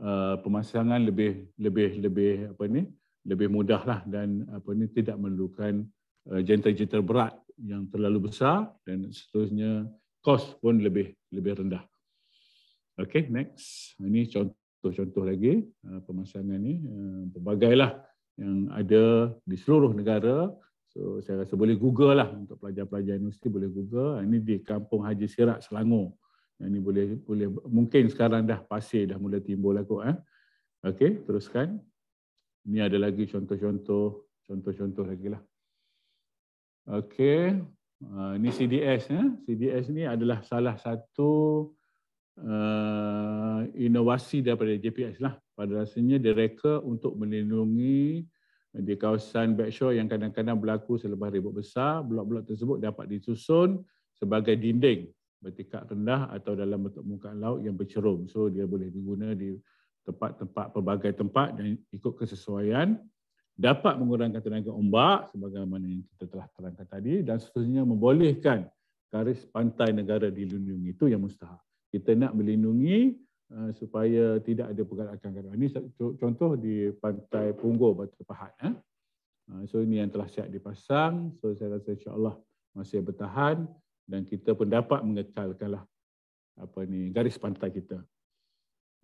uh, pemasangan lebih lebih lebih apa ni lebih mudah lah dan apa ni tidak memerlukan jenter jentera uh, berat yang terlalu besar dan seterusnya kos pun lebih lebih rendah. Okay, next. Ini contoh-contoh lagi uh, pemasangan ni. Uh, lah yang ada di seluruh negara. So, saya rasa boleh Google lah untuk pelajar-pelajar universiti boleh Google. Ini di Kampung Haji Sirak, Selangor. Ini boleh boleh mungkin sekarang dah pasir dah mula timbul aku lah eh. Okey, teruskan. Ini ada lagi contoh-contoh, contoh-contoh lagilah. Okey. Uh, ah, ini CDS ya. Eh. CDS ni adalah salah satu uh, inovasi daripada JPS lah. Pada rasanya direka untuk melindungi di kawasan backshore yang kadang-kadang berlaku selepas ribut besar, blok-blok tersebut dapat disusun sebagai dinding bertekak rendah atau dalam bentuk muka laut yang bercerum. So dia boleh diguna di tempat-tempat pelbagai tempat dan ikut kesesuaian dapat mengurangkan tenaga ombak sebagaimana yang kita telah terangkan tadi dan seterusnya membolehkan garis pantai negara dilindungi itu yang mustahak. Kita nak melindungi uh, supaya tidak ada pergerakan garis. Ini contoh di pantai Punggol Batu Pahat. Eh. Uh, so ini yang telah siap dipasang. So saya rasa Allah masih bertahan dan kita pun dapat mengekalkanlah apa ni garis pantai kita.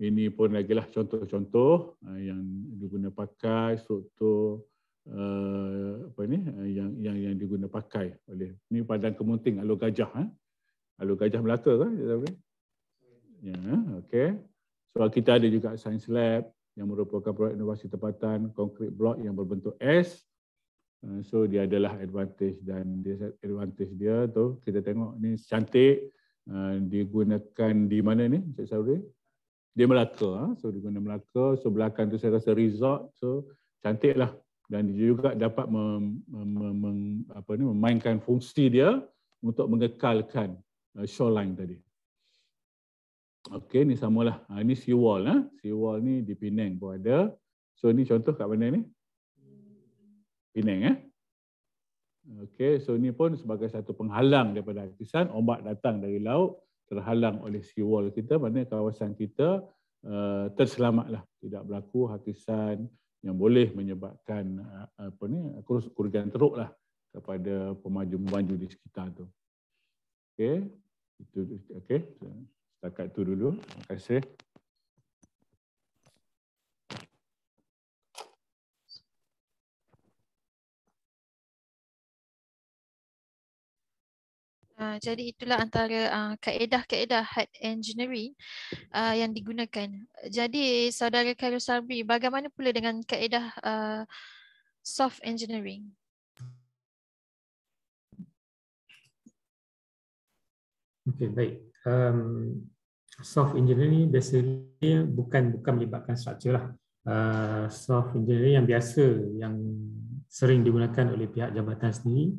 Ini pun lah contoh-contoh eh, yang diguna pakai struktur eh, apa ni eh, yang yang yang diguna pakai oleh ni padang kemunting alu gajah eh. Alu gajah Melaka kan? Ya, okey. So kita ada juga science lab yang merupakan projek inovasi tempatan konkrit blok yang berbentuk S Uh, so dia adalah advantage dan advantage dia tu kita tengok ni cantik uh, digunakan di mana ni Cik Sauri? dia Melaka. Huh? Ah. So dia guna Melaka. So belakang tu saya rasa resort. So cantik lah. Dan dia juga dapat mem, mem, mem, mem, apa ni, memainkan fungsi dia untuk mengekalkan uh, shoreline tadi. Okay ni samalah. Uh, ni seawall. Huh? Ah. Seawall ni di Penang pun ada. So ni contoh kat mana ni? Penang eh. Okey, so ini pun sebagai satu penghalang daripada artisan ombak datang dari laut terhalang oleh seawall kita, maknanya kawasan kita uh, terselamatlah, tidak berlaku artisan yang boleh menyebabkan uh, apa ni kerugian teruklah kepada pemaju-pemaju di sekitar tu. Okey. Itu okey. Setakat tu dulu. Terima kasih. Ah, jadi itulah antara uh, kaedah-kaedah hard engineering uh, yang digunakan. Jadi saudara Khairul Sabri, bagaimana pula dengan kaedah uh, soft engineering? Okay, baik. Um, soft engineering biasanya bukan bukan melibatkan struktur lah. Uh, soft engineering yang biasa yang sering digunakan oleh pihak jabatan sendiri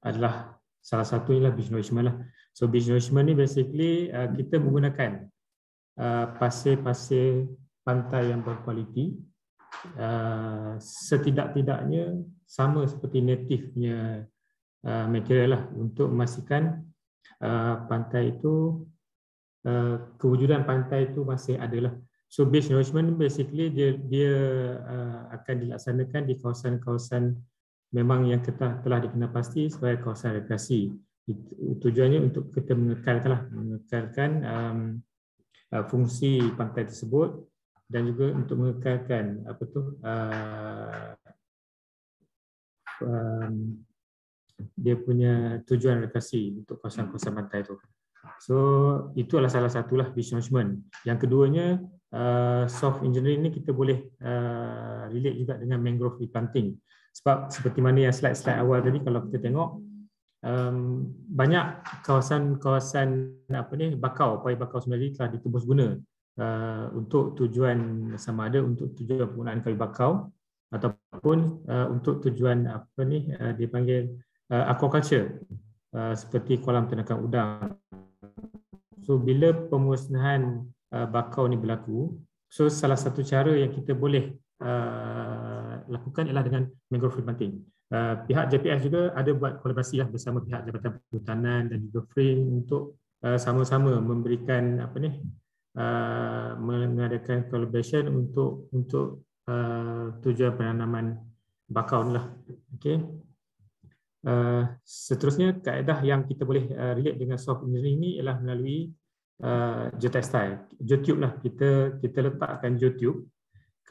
adalah salah satu ialah beach nourishment lah. So beach nourishment ni basically uh, kita menggunakan uh, pasir-pasir pantai yang berkualiti uh, setidak-tidaknya sama seperti native punya uh, material lah untuk memastikan uh, pantai itu uh, kewujudan pantai itu masih ada lah. So beach nourishment basically dia dia uh, akan dilaksanakan di kawasan-kawasan memang yang telah, telah dikenal pasti sebagai kawasan rekreasi. Tujuannya untuk kita mengekalkan, mengekalkanlah mengekalkan um, uh, fungsi pantai tersebut dan juga untuk mengekalkan apa tu uh, um, dia punya tujuan rekreasi untuk kawasan-kawasan pantai itu. So itu adalah salah satulah vision management. Yang keduanya uh, soft engineering ni kita boleh uh, relate juga dengan mangrove replanting sebab seperti mana yang slide-slide awal tadi kalau kita tengok um, banyak kawasan-kawasan apa ni bakau pai bakau sendiri telah ditubus guna uh, untuk tujuan sama ada untuk tujuan penggunaan kayu bakau ataupun uh, untuk tujuan apa ni uh, dipanggil uh, aquaculture uh, seperti kolam tenakan udang so bila pemusnahan uh, bakau ni berlaku so salah satu cara yang kita boleh uh, lakukan ialah dengan mangrove planting. Uh, pihak JPS juga ada buat kolaborasi lah bersama pihak Jabatan Perhutanan dan juga Frame untuk uh, sama-sama memberikan apa ni uh, mengadakan collaboration untuk untuk uh, tujuan penanaman bakau lah. Okey. Uh, seterusnya kaedah yang kita boleh uh, relate dengan soft engineering ini ialah melalui uh, geotextile, geotube lah. Kita kita letakkan geotube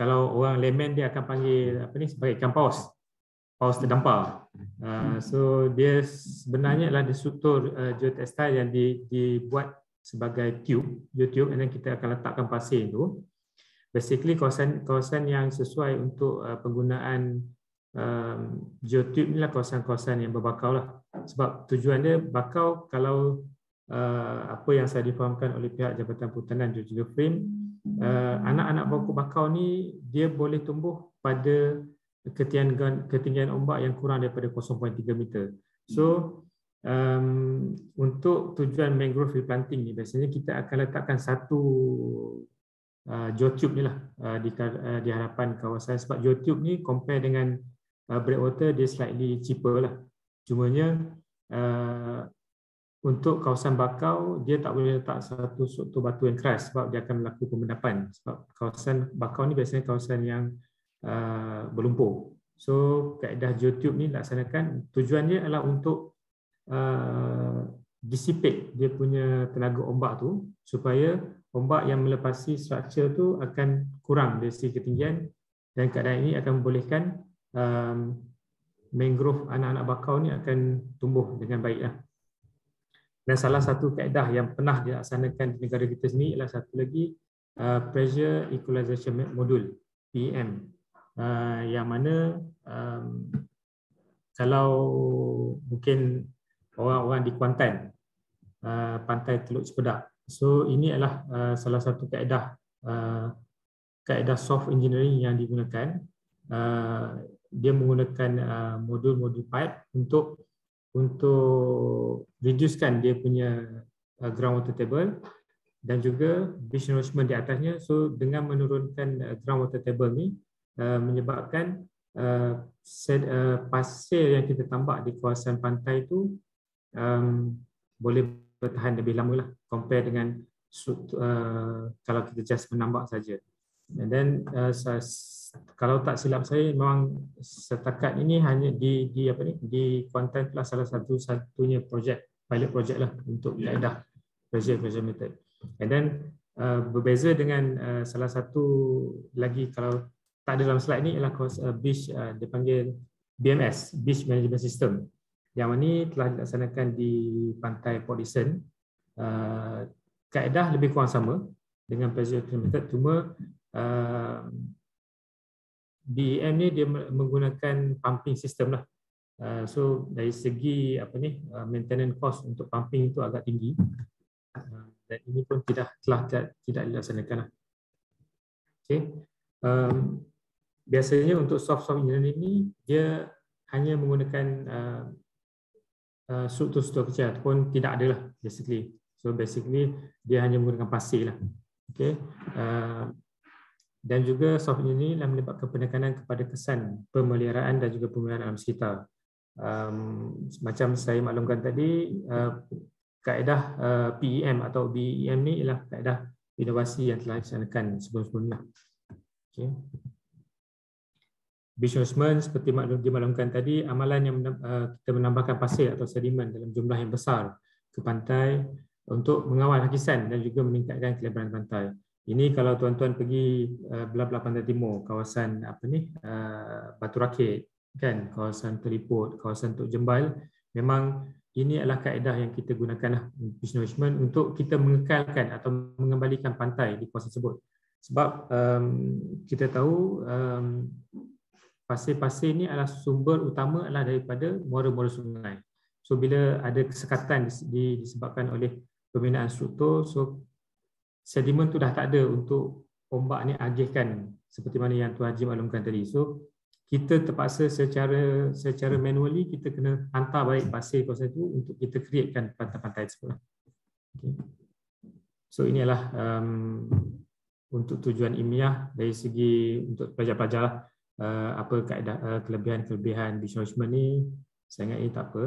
kalau orang layman dia akan panggil apa ni sebagai ikan paus paus terdampar uh, so dia sebenarnya adalah struktur uh, geotextile yang di, dibuat sebagai tube geotube dan kita akan letakkan pasir itu basically kawasan kawasan yang sesuai untuk uh, penggunaan um, geotube inilah kawasan-kawasan yang berbakau lah sebab tujuan dia bakau kalau uh, apa yang saya difahamkan oleh pihak Jabatan Perhutanan dan juga frame Eh, anak-anak bangku bakau ni dia boleh tumbuh pada ketinggian ketinggian ombak yang kurang daripada 0.3 meter. So um, untuk tujuan mangrove replanting ni biasanya kita akan letakkan satu uh, eh, geotube ni lah uh, di, uh, di harapan kawasan sebab geotube ni compare dengan uh, breakwater dia slightly cheaper lah. Cumanya untuk kawasan bakau dia tak boleh letak satu struktur batu yang keras sebab dia akan melakukan pemendapan sebab kawasan bakau ni biasanya kawasan yang uh, berlumpur. So kaedah geotube ni laksanakan tujuannya adalah untuk uh, dissipate dia punya tenaga ombak tu supaya ombak yang melepasi struktur tu akan kurang dari segi ketinggian dan keadaan ini akan membolehkan um, mangrove anak-anak bakau ni akan tumbuh dengan baiklah. Dan salah satu kaedah yang pernah dilaksanakan di negara kita sendiri ialah satu lagi uh, pressure equalization module PM uh, yang mana um, kalau mungkin orang-orang di Kuantan uh, pantai Teluk Cepedak. So ini adalah uh, salah satu kaedah kaedah soft engineering yang digunakan dia menggunakan modul-modul pipe untuk untuk reducekan dia punya uh, ground water table dan juga beach nourishment di atasnya. So dengan menurunkan uh, ground water table ni uh, menyebabkan pasir yang kita tambak di kawasan pantai tu um, boleh bertahan lebih lama lah compare dengan kalau kita just menambak saja. dan then kalau tak silap saya memang setakat ini hanya di di apa ni di Kuantan lah, plus salah satu satunya projek pilot projek lah untuk kaedah pressure pressure method. And then uh, berbeza dengan uh, salah satu lagi kalau tak ada dalam slide ni ialah kos uh, BIS uh, dipanggil BMS beach Management System yang ini telah dilaksanakan di pantai Port Dickson. Uh, kaedah lebih kurang sama dengan pressure pressure method cuma uh, BEM ni dia menggunakan pumping system lah. Uh, so dari segi apa ni uh, maintenance cost untuk pumping itu agak tinggi. Uh, dan ini pun tidak telah tidak, tidak dilaksanakan lah. Okay. Um, biasanya untuk soft soft engineering ini dia hanya menggunakan uh, uh, struktur struktur kecil ataupun tidak ada lah basically. So basically dia hanya menggunakan pasir lah. Okay. Uh, dan juga soft ini dalam melibatkan penekanan kepada kesan pemeliharaan dan juga pemeliharaan alam sekitar. Um, macam saya maklumkan tadi, uh, kaedah uh, PEM atau BEM ni ialah kaedah inovasi yang telah disanakan sebelum-sebelum ini. Lah. Okay. Businessman seperti dimaklumkan tadi, amalan yang menamb uh, kita menambahkan pasir atau sedimen dalam jumlah yang besar ke pantai untuk mengawal hakisan dan juga meningkatkan kelebaran pantai. Ini kalau tuan-tuan pergi belah-belah pantai timur, kawasan apa ni? Eh, Batu Rakit kan, kawasan Teliput, kawasan Tok Jembal, memang ini adalah kaedah yang kita gunakanlah business management untuk kita mengekalkan atau mengembalikan pantai di kawasan tersebut. Sebab um, kita tahu um, pasir-pasir ini adalah sumber utama adalah daripada muara-muara sungai. So bila ada kesekatan disebabkan oleh pembinaan struktur, so sedimen tu dah tak ada untuk ombak ni agihkan seperti mana yang Tuan Haji maklumkan tadi. So kita terpaksa secara secara manually kita kena hantar balik pasir kawasan itu untuk kita createkan pantai-pantai tersebut. Okay. So inilah um, untuk tujuan ilmiah dari segi untuk pelajar-pelajar lah, uh, apa kaedah uh, kelebihan-kelebihan beach management ni saya ingat ini tak apa.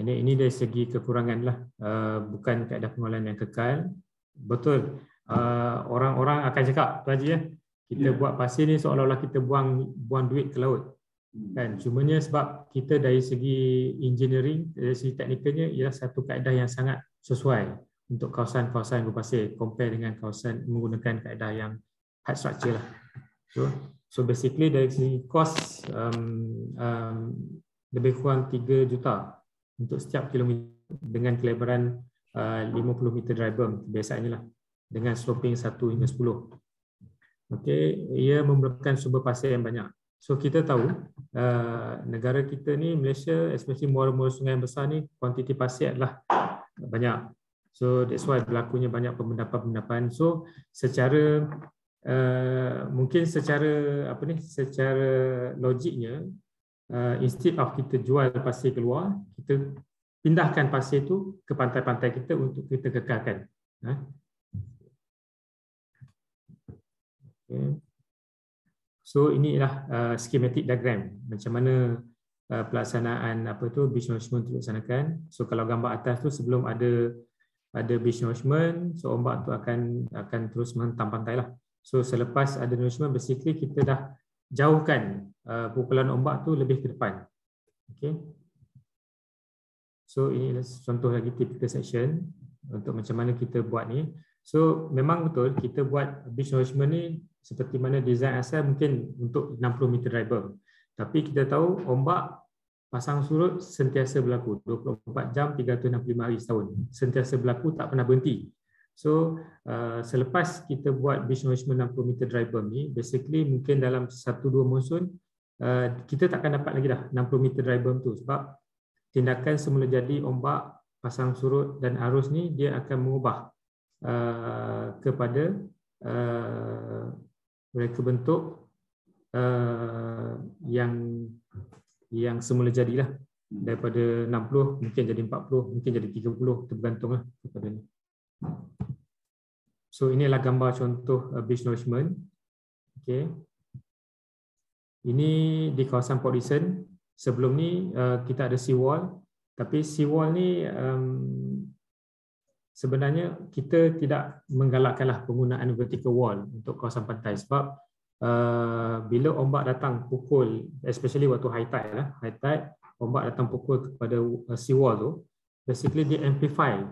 Ini ini dari segi kekurangan lah uh, bukan kaedah pengolahan yang kekal betul ah, orang-orang uh, akan cakap tu aja ya kita yeah. buat pasir ni seolah-olah kita buang buang duit ke laut hmm. kan cumanya sebab kita dari segi engineering dari segi teknikanya, ialah satu kaedah yang sangat sesuai untuk kawasan-kawasan berpasir compare dengan kawasan menggunakan kaedah yang hard structure lah so so basically dari segi kos, um, um, lebih kurang 3 juta untuk setiap kilometer dengan kelebaran 50 uh, meter dry berm biasanya lah dengan sloping 1 hingga 10. Okey, ia memerlukan sumber pasir yang banyak. So kita tahu uh, negara kita ni Malaysia especially muara-muara sungai yang besar ni kuantiti pasir lah banyak. So that's why berlakunya banyak pemendapan-pemendapan. So secara uh, mungkin secara apa ni secara logiknya uh, instead of kita jual pasir keluar, kita pindahkan pasir itu ke pantai-pantai kita untuk kita kekalkan. Ha? So inilah ialah uh, schematic diagram macam mana uh, pelaksanaan apa tu beach management dilaksanakan. So kalau gambar atas tu sebelum ada ada beach management, so ombak tu akan akan terus menghantam pantai lah. So selepas ada management, basically kita dah jauhkan uh, pukulan ombak tu lebih ke depan. Okay. So ini contoh lagi typical section untuk macam mana kita buat ni. So memang betul kita buat beach nourishment ni seperti mana design asal mungkin untuk 60 meter driver. Tapi kita tahu ombak pasang surut sentiasa berlaku 24 jam 365 hari setahun. Sentiasa berlaku tak pernah berhenti. So uh, selepas kita buat beach nourishment 60 meter driver ni basically mungkin dalam satu dua monsun uh, kita takkan dapat lagi dah 60 meter dry driver tu sebab tindakan semula jadi ombak pasang surut dan arus ni dia akan mengubah uh, kepada uh, mereka bentuk uh, yang yang semula jadilah daripada 60 mungkin jadi 40 mungkin jadi 30 tergantunglah kepada ni. So inilah gambar contoh uh, beach nourishment. Okey. Ini di kawasan Port Dickson sebelum ni uh, kita ada seawall tapi seawall ni um, sebenarnya kita tidak menggalakkanlah penggunaan vertical wall untuk kawasan pantai sebab uh, bila ombak datang pukul especially waktu high tide lah high tide ombak datang pukul kepada seawall uh, tu basically dia amplify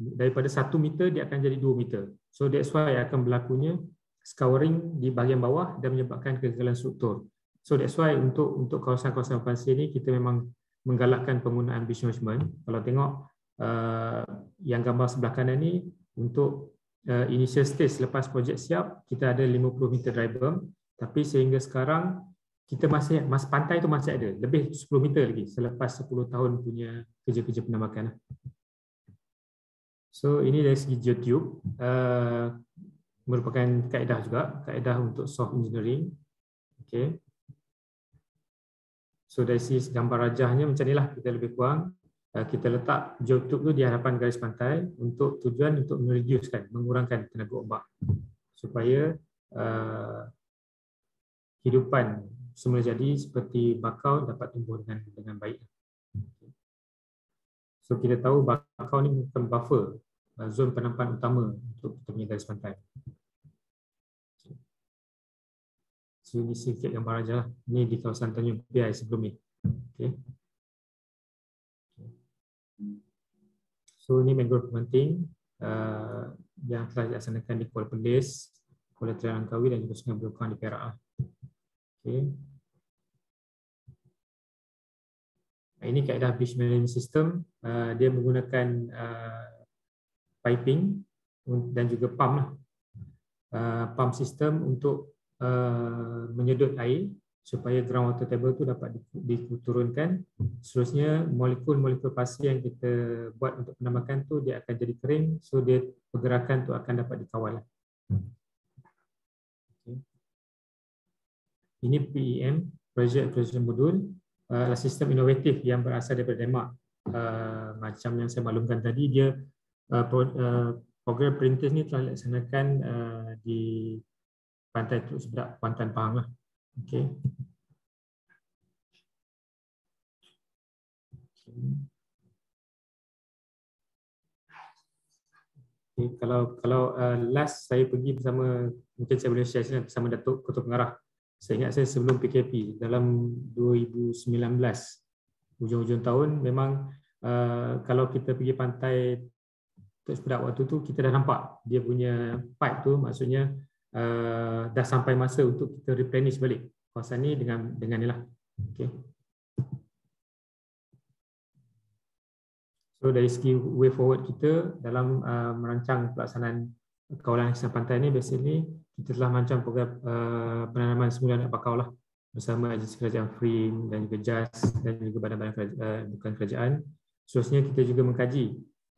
daripada 1 meter dia akan jadi 2 meter so that's why akan berlakunya scouring di bahagian bawah dan menyebabkan kegagalan struktur. So that's why untuk untuk kawasan-kawasan pasir ni kita memang menggalakkan penggunaan beach management. Kalau tengok uh, yang gambar sebelah kanan ni untuk uh, initial stage selepas projek siap kita ada 50 meter dry berm tapi sehingga sekarang kita masih mas pantai itu masih ada lebih 10 meter lagi selepas 10 tahun punya kerja-kerja penambakan. So ini dari segi geotube uh, merupakan kaedah juga kaedah untuk soft engineering. Okay. So dari sisi gambar rajahnya macam inilah kita lebih kurang eh, kita letak geotube tu di hadapan garis pantai untuk tujuan untuk mereducekan, mengurangkan tenaga ombak supaya uh, hidupan semula jadi seperti bakau dapat tumbuh dengan dengan baik. So kita tahu bakau ni bukan buffer, eh, zon penampan utama untuk kita punya garis pantai. di Singkat Gambar Raja lah. Ini di kawasan Tanjung Piai sebelum ni. Okay. So ini mangrove penting uh, yang telah dilaksanakan di Kuala Pendis, Kuala Terang dan juga Sungai Belukang di Perak. Lah. Okay. Ini kaedah beach management system. Uh, dia menggunakan uh, piping dan juga pump lah. Uh, pump system untuk uh, menyedut air supaya groundwater table tu dapat diturunkan. Seterusnya molekul-molekul pasir yang kita buat untuk penambakan tu dia akan jadi kering so dia pergerakan tu akan dapat dikawal. Lah. Hmm. Okay. Ini PEM, Project Precision Module, uh, sistem inovatif yang berasal daripada Denmark. Uh, macam yang saya maklumkan tadi dia uh, pro, uh, program perintis ni telah dilaksanakan uh, di pantai tu sebelah Kuantan Pahang lah. Okay. Okay, kalau kalau uh, last saya pergi bersama mungkin saya boleh share bersama Datuk Ketua Pengarah. Saya ingat saya sebelum PKP dalam 2019 hujung-hujung tahun memang uh, kalau kita pergi pantai Tok Sepedak waktu tu kita dah nampak dia punya pipe tu maksudnya uh, dah sampai masa untuk kita replenish balik kawasan ni dengan dengan nilah. Okey. So dari segi way forward kita dalam uh, merancang pelaksanaan kawalan kesan pantai ni basically kita telah merancang program uh, penanaman semula anak bakau lah bersama agensi kerajaan free dan juga JAS dan juga badan-badan kerajaan, uh, bukan kerajaan. Seterusnya kita juga mengkaji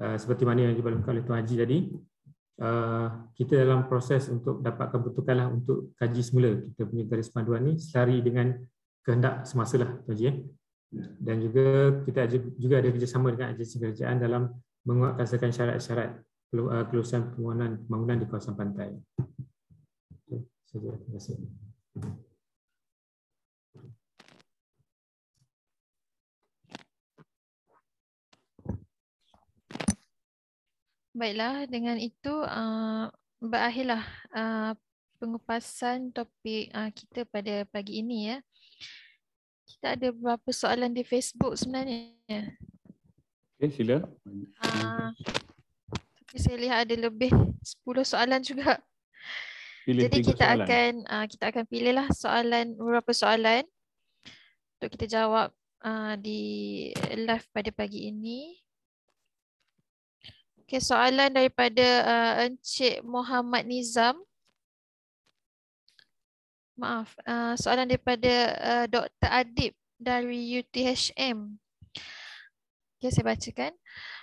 uh, seperti mana yang dibalungkan oleh Tuan Haji tadi Ah, kita dalam proses untuk dapatkan betulkanlah untuk kaji semula kita punya garis panduan ni selari dengan kehendak semasa lah Tuan Haji. Eh. Ya. Dan juga kita juga ada kerjasama dengan agensi kerajaan dalam menguatkan syarat-syarat kelulusan ah, pembangunan di kawasan pantai. Okay. Terima kasih. Baiklah, dengan itu uh, berakhirlah uh, pengupasan topik uh, kita pada pagi ini. ya. Kita ada beberapa soalan di Facebook sebenarnya. Okay, sila. Uh, saya lihat ada lebih 10 soalan juga. Pilih Jadi kita soalan. akan uh, kita akan pilihlah soalan beberapa soalan untuk kita jawab uh, di live pada pagi ini. Okay, soalan daripada uh, Encik Muhammad Nizam. Maaf, uh, soalan daripada uh, Dr. Adib dari UTHM. Okay, saya bacakan.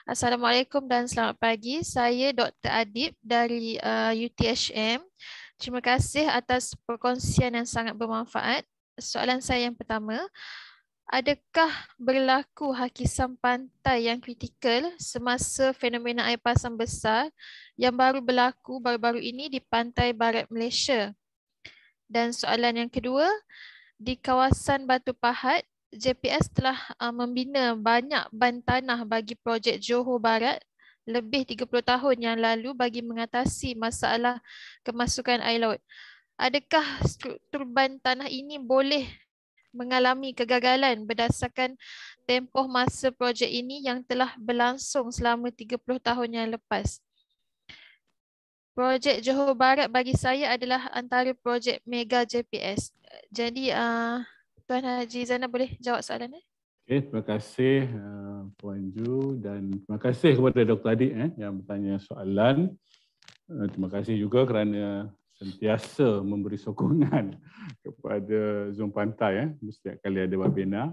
Assalamualaikum dan selamat pagi. Saya Dr. Adib dari uh, UTHM. Terima kasih atas perkongsian yang sangat bermanfaat. Soalan saya yang pertama, uh, Adakah berlaku hakisan pantai yang kritikal semasa fenomena air pasang besar yang baru berlaku baru-baru ini di pantai barat Malaysia? Dan soalan yang kedua, di kawasan Batu Pahat, JPS telah uh, membina banyak ban tanah bagi projek Johor Barat lebih 30 tahun yang lalu bagi mengatasi masalah kemasukan air laut. Adakah struktur ban tanah ini boleh mengalami kegagalan berdasarkan tempoh masa projek ini yang telah berlangsung selama 30 tahun yang lepas. Projek Johor Barat bagi saya adalah antara projek mega JPS. Jadi uh, Tuan Haji Zana boleh jawab soalan ini? Eh? Okay, terima kasih uh, Puan Ju dan terima kasih kepada Dr. Adik eh, yang bertanya soalan. Uh, terima kasih juga kerana sentiasa memberi sokongan *laughs* kepada Zoom Pantai eh setiap kali ada webinar.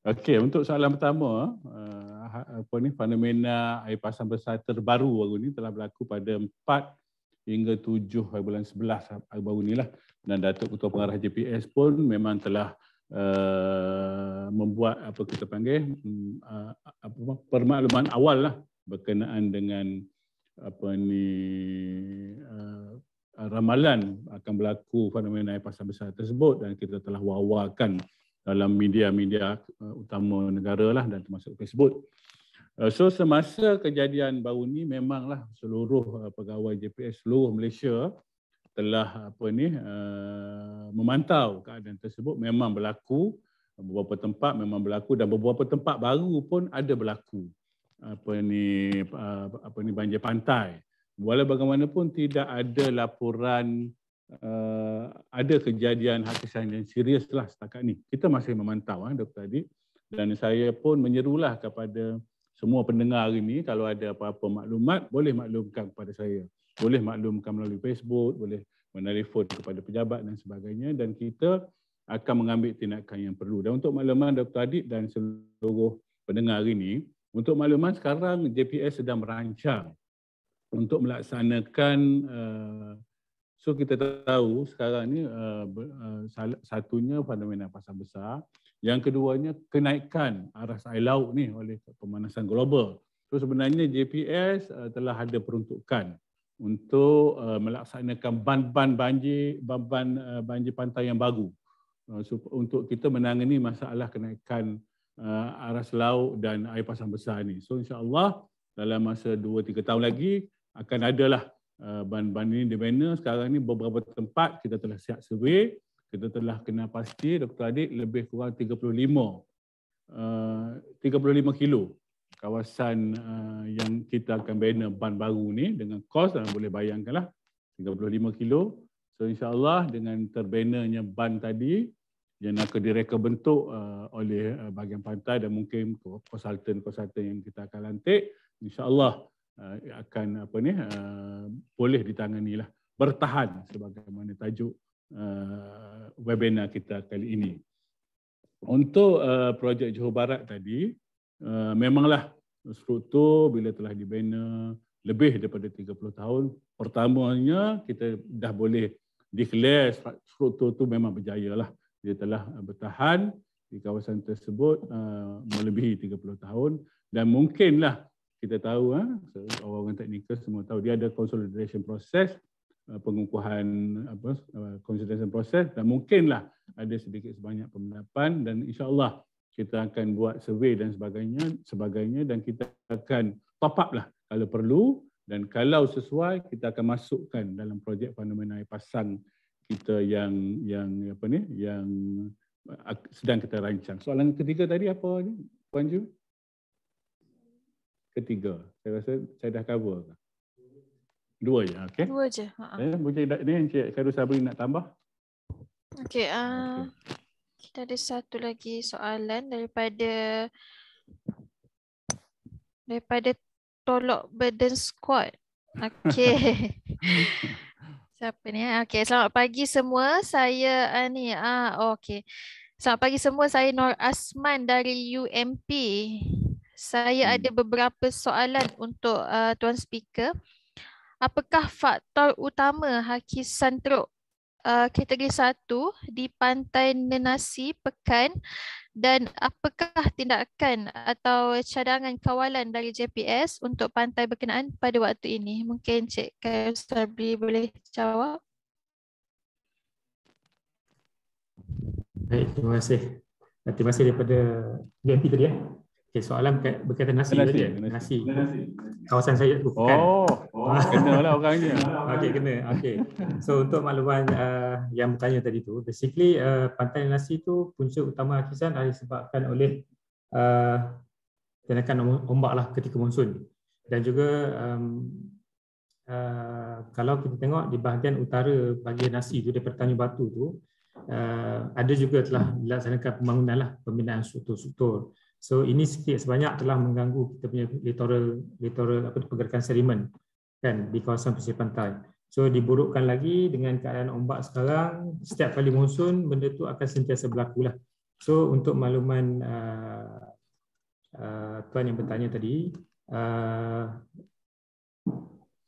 Okey, untuk soalan pertama, uh, apa ni fenomena air pasang besar terbaru baru ni telah berlaku pada 4 hingga 7 bulan 11 baru, baru ni lah. Dan Datuk Ketua Pengarah JPS pun memang telah uh, membuat apa kita panggil uh, mm, apa, permakluman awal lah berkenaan dengan apa ni uh, Uh, ramalan akan berlaku fenomena air pasang besar tersebut dan kita telah wawakan dalam media-media uh, utama negara lah dan termasuk Facebook. Uh, so semasa kejadian baru ni memanglah seluruh pegawai JPS seluruh Malaysia telah apa ni memantau keadaan tersebut memang berlaku beberapa tempat memang berlaku dan beberapa tempat baru pun ada berlaku apa ni apa ni banjir pantai. Walau bagaimanapun tidak ada laporan uh, ada kejadian hakisan yang serius lah. setakat ni. Kita masih memantau ah Dr. Adik dan saya pun menyerulah kepada semua pendengar hari ini kalau ada apa-apa maklumat boleh maklumkan kepada saya. Boleh maklumkan melalui Facebook, boleh menelefon kepada pejabat dan sebagainya dan kita akan mengambil tindakan yang perlu. Dan untuk makluman Dr. Adik dan seluruh pendengar hari ini, untuk makluman sekarang JPS sedang merancang untuk melaksanakan uh, so kita tahu sekarang ni uh, uh, satunya fenomena pasang besar yang keduanya kenaikan aras air laut ni oleh pemanasan global so sebenarnya JPS uh, telah ada peruntukan untuk uh, melaksanakan ban-ban banjir ban-ban uh, banjir pantai yang baru uh, so, untuk kita menangani masalah kenaikan uh, aras laut dan air pasang besar ni so insyaallah dalam masa 2 3 tahun lagi akan ada lah uh, bahan-bahan ini di mana sekarang ni beberapa tempat kita telah siap survey, kita telah kena pasti Dr. Adik lebih kurang 35 35 uh, kilo kawasan uh, yang kita akan bina ban baru ni dengan kos dan boleh bayangkan lah 35 kilo. So insyaAllah dengan terbinanya ban tadi yang nak direka bentuk oleh bahagian pantai dan mungkin konsultan-konsultan yang kita akan lantik insyaAllah Allah uh, akan apa ni uh, boleh ditangani lah bertahan sebagaimana tajuk uh, webinar kita kali ini. Untuk uh, projek Johor Barat tadi, uh, memanglah struktur bila telah dibina lebih daripada 30 tahun, pertamanya kita dah boleh declare struktur tu memang berjaya lah. Dia telah bertahan di kawasan tersebut uh, melebihi 30 tahun dan mungkinlah kita tahu ah, orang-orang eh, teknikal semua tahu dia ada consolidation process uh, pengukuhan apa uh, consolidation process dan mungkinlah ada sedikit sebanyak pemenapan dan insyaallah kita akan buat survey dan sebagainya sebagainya dan kita akan top up lah kalau perlu dan kalau sesuai kita akan masukkan dalam projek fenomena air pasang kita yang yang apa ni yang uh, sedang kita rancang. Soalan ketiga tadi apa ni? Puan Ju? ketiga. Saya rasa saya dah cover. Dua je, okey. Dua je. Ha. ha. Eh, mungkin ini Encik Khairul Sabri nak tambah. Okey, uh, ah, okay. kita ada satu lagi soalan daripada daripada Tolok Burden Squad. Okey. *laughs* Siapa ni? Eh? Okey, selamat pagi semua. Saya uh, ni. Ah, uh, okey. Selamat pagi semua. Saya Nor Asman dari UMP saya hmm. ada beberapa soalan untuk uh, Tuan Speaker. Apakah faktor utama hakisan teruk uh, kategori 1 di Pantai Nenasi, Pekan dan apakah tindakan atau cadangan kawalan dari JPS untuk pantai berkenaan pada waktu ini? Mungkin Cik Kairul Sabri boleh jawab. Baik, terima kasih. Terima kasih daripada DMP tadi. Ya. Okay, soalan berkaitan nasi tadi. Nasi. Eh? Nasi. nasi. Kawasan saya bukan. Oh, kan? oh ah. kenalah orangnya. *laughs* Okey, kena. Okay. So, untuk makluman uh, yang bertanya tadi tu, basically uh, pantai nasi tu punca utama akisan adalah disebabkan oleh uh, tenakan ombak lah ketika monsun. Dan juga um, uh, kalau kita tengok di bahagian utara bagi nasi tu, daripada Tanjung Batu tu, uh, ada juga telah dilaksanakan pembangunan lah, pembinaan struktur-struktur. So ini sikit sebanyak telah mengganggu kita punya litoral litoral apa pergerakan sedimen kan di kawasan pesisir pantai. So diburukkan lagi dengan keadaan ombak sekarang, setiap kali monsun benda tu akan sentiasa berlaku lah. So untuk makluman uh, uh, tuan yang bertanya tadi, uh,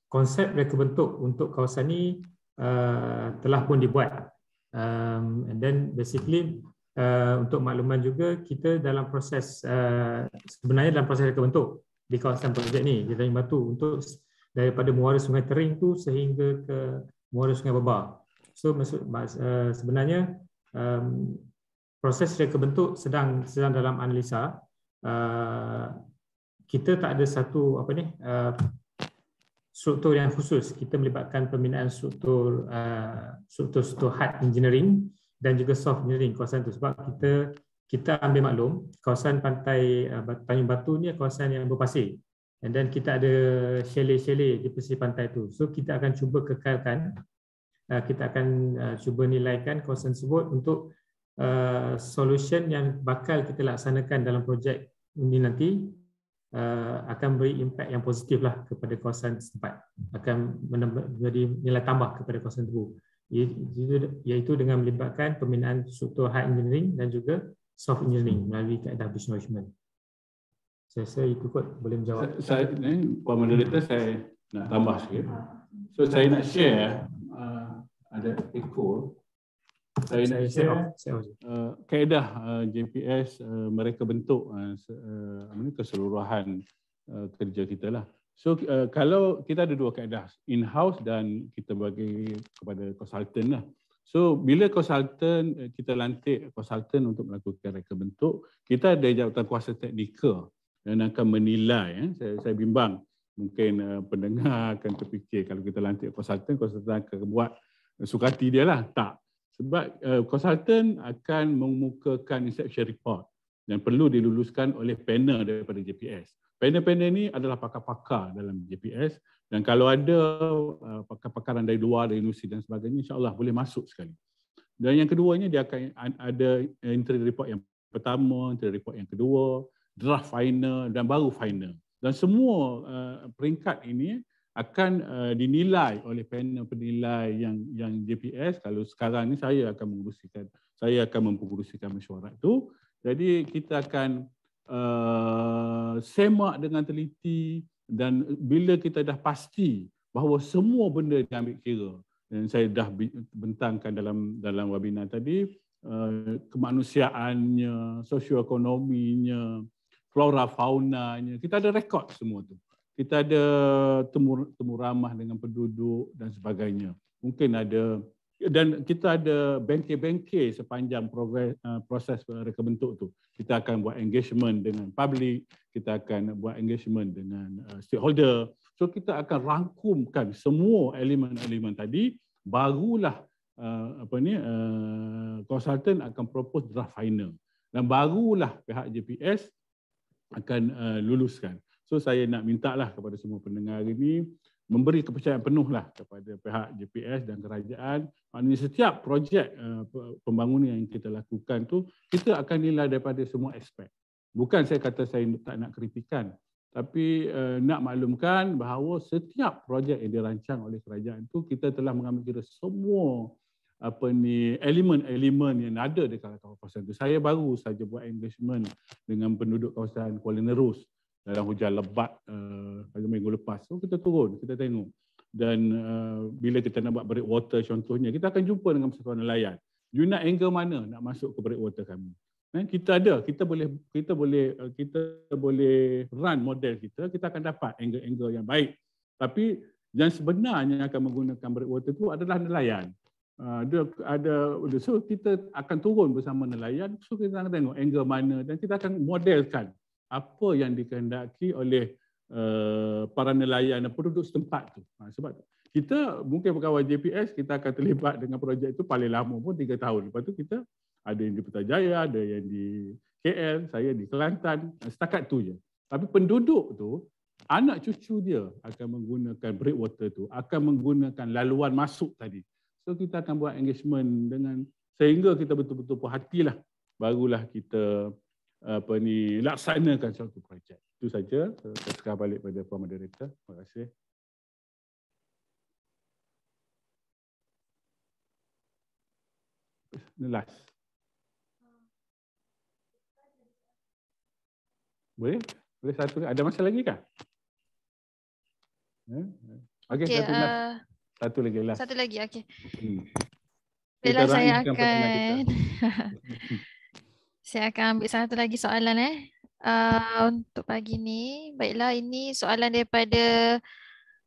konsep reka bentuk untuk kawasan ni uh, telah pun dibuat. Um, and then basically Eh, untuk makluman juga kita dalam proses uh, sebenarnya dalam proses reka bentuk di kawasan projek ni di Tanjung Batu untuk daripada muara Sungai Tering tu sehingga ke muara Sungai Babar. So maksud uh, sebenarnya um, proses reka bentuk sedang sedang dalam analisa uh, kita tak ada satu apa ni uh, struktur yang khusus kita melibatkan pembinaan struktur uh, struktur struktur hard engineering dan juga soft engineering kawasan tu sebab kita kita ambil maklum kawasan pantai eh, Tanjung Batu ni kawasan yang berpasir and then kita ada shale shale di pesisir pantai tu so kita akan cuba kekalkan eh, kita akan eh, cuba nilaikan kawasan tersebut untuk uh, solution yang bakal kita laksanakan dalam projek ini nanti akan beri impak yang positif lah kepada kawasan setempat akan menjadi nilai tambah kepada kawasan tersebut iaitu dengan melibatkan pembinaan struktur hard engineering dan juga soft engineering melalui kaedah business management. Saya rasa itu kot boleh menjawab. Saya, saya eh, Puan Moderator, saya nak tambah sikit. So saya nak share eh, uh, ada ekor. Saya, nak share, share. Uh, kaedah uh, JPS uh, mereka bentuk uh, uh keseluruhan uh, kerja kita lah. So uh, kalau kita ada dua kaedah, in-house dan kita bagi kepada konsultan lah. So bila konsultan eh, kita lantik konsultan untuk melakukan reka bentuk, kita ada jawatan kuasa teknikal yang akan menilai. Eh. Saya, saya bimbang mungkin uh, pendengar akan terfikir kalau kita lantik konsultan, konsultan akan buat sukati dia lah. Tak. Sebab uh, konsultan akan mengemukakan inception report yang perlu diluluskan oleh panel daripada JPS. Panel-panel ini adalah pakar-pakar dalam JPS dan kalau ada uh, pakar-pakaran dari luar, dari universiti dan sebagainya, insyaAllah boleh masuk sekali. Dan yang keduanya, dia akan ada entry report yang pertama, entry report yang kedua, draft final dan baru final. Dan semua uh, peringkat ini akan uh, dinilai oleh panel penilai yang yang JPS. Kalau sekarang ini saya akan menguruskan, saya akan mempengurusikan mesyuarat itu. Jadi kita akan Uh, semak dengan teliti dan bila kita dah pasti bahawa semua benda diambil kira dan saya dah bentangkan dalam dalam webinar tadi uh, kemanusiaannya, sosioekonominya, flora faunanya, kita ada rekod semua tu. Kita ada temur temuramah dengan penduduk dan sebagainya. Mungkin ada dan kita ada bengkel-bengkel sepanjang progress, eh, proses eh, rekabentuk tu. Kita akan buat engagement dengan public, kita akan buat engagement dengan eh, stakeholder. So kita akan rangkumkan semua elemen-elemen tadi barulah apa ni consultant akan propose draft final dan barulah pihak JPS akan luluskan. So saya nak mintalah kepada semua pendengar ini memberi kepercayaan penuhlah kepada pihak GPS dan kerajaan maknanya setiap projek eh, pembangunan yang kita lakukan tu kita akan nilai daripada semua aspek bukan saya kata saya tak nak kritikan tapi uh, nak maklumkan bahawa setiap projek yang dirancang oleh kerajaan tu, kita telah mengambil kira semua apa ni elemen-elemen yang ada di kawasan itu. Saya baru saja buat engagement dengan penduduk kawasan Kuala Nerus dalam hujan lebat pada uh, eh, minggu lepas. So kita turun, kita tengok. Dan uh, bila kita nak buat break water contohnya, kita akan jumpa dengan persatuan nelayan. You nak angle mana nak masuk ke break water kami? Eh, kita ada, kita boleh kita boleh uh, kita boleh run model kita, kita akan dapat angle-angle yang baik. Tapi yang sebenarnya akan menggunakan break water itu adalah nelayan. Uh, ah, ada ada so kita akan turun bersama nelayan so kita akan tengok angle mana dan kita akan modelkan apa yang dikehendaki oleh uh, para nelayan dan penduduk setempat tu. Ha, sebab kita mungkin berkawan JPS, kita akan terlibat dengan projek itu paling lama pun tiga tahun. Lepas tu kita ada yang di Putrajaya, ada yang di KL, saya di Kelantan, setakat tu je. Tapi penduduk tu, anak cucu dia akan menggunakan breakwater tu, akan menggunakan laluan masuk tadi. So kita akan buat engagement dengan sehingga kita betul-betul puas hatilah barulah kita apa ni laksanakan suatu projek. Itu saja. Saya sekarang balik pada puan moderator. Terima kasih. Last. Boleh? Boleh satu? Ada masa lagi kah? Eh? Okay, okay satu, uh, satu lagi last. Satu lagi, okay. Hmm. Bila saya akan... *laughs* Saya akan ambil satu lagi soalan eh. Uh, untuk pagi ni. Baiklah ini soalan daripada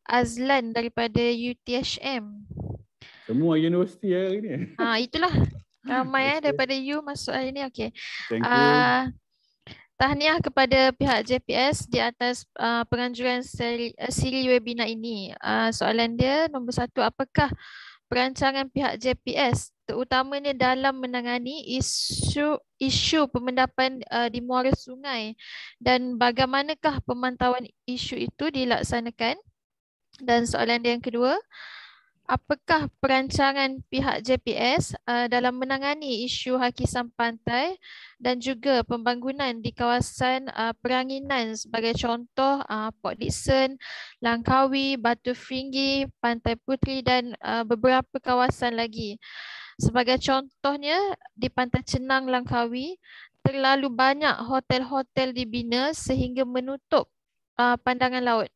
Azlan daripada UTHM. Semua universiti ya hari ni. Ah uh, *laughs* itulah. Ramai eh daripada U masuk hari ni. Okey. Thank ah, you. Uh, Tahniah kepada pihak JPS di atas uh, penganjuran seri, uh, siri webinar ini. Uh, soalan dia nombor satu, apakah uh, perancangan pihak JPS terutamanya dalam menangani isu isu pemendapan uh, di muara sungai dan bagaimanakah pemantauan isu itu dilaksanakan dan soalan dia yang kedua uh, Apakah perancangan pihak JPS uh, eh, dalam menangani isu hakisan pantai dan juga pembangunan di kawasan uh, peranginan sebagai contoh uh, Port Dixon, Langkawi, Batu Feringgi, Pantai Putri dan uh, beberapa kawasan lagi. Sebagai contohnya di Pantai Cenang Langkawi terlalu banyak hotel-hotel dibina sehingga menutup uh, pandangan laut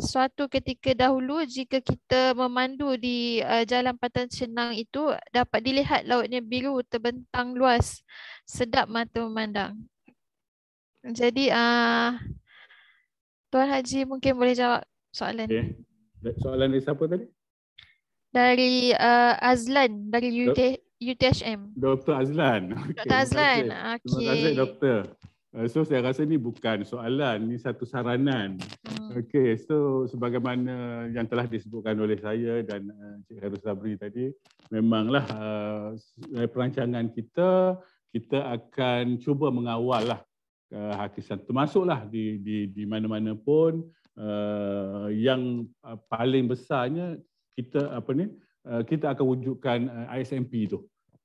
suatu ketika dahulu jika kita memandu di uh, jalan pantai senang itu dapat dilihat lautnya biru terbentang luas sedap mata memandang jadi uh, tuan haji mungkin boleh jawab soalan okay. soalan dari siapa tadi dari uh, azlan dari UT UTHM dr azlan okay. dr azlan okey terima kasih doktor Eh, so saya rasa ni bukan soalan, ni satu saranan. Hmm. Okey, so sebagaimana yang telah disebutkan oleh saya dan eh, Cik Heru Sabri tadi, memanglah uh, perancangan kita, kita akan cuba mengawal lah uh, hakisan termasuklah di di di mana-mana pun uh, yang uh, paling besarnya kita apa ni uh, kita akan wujudkan uh, ISMP tu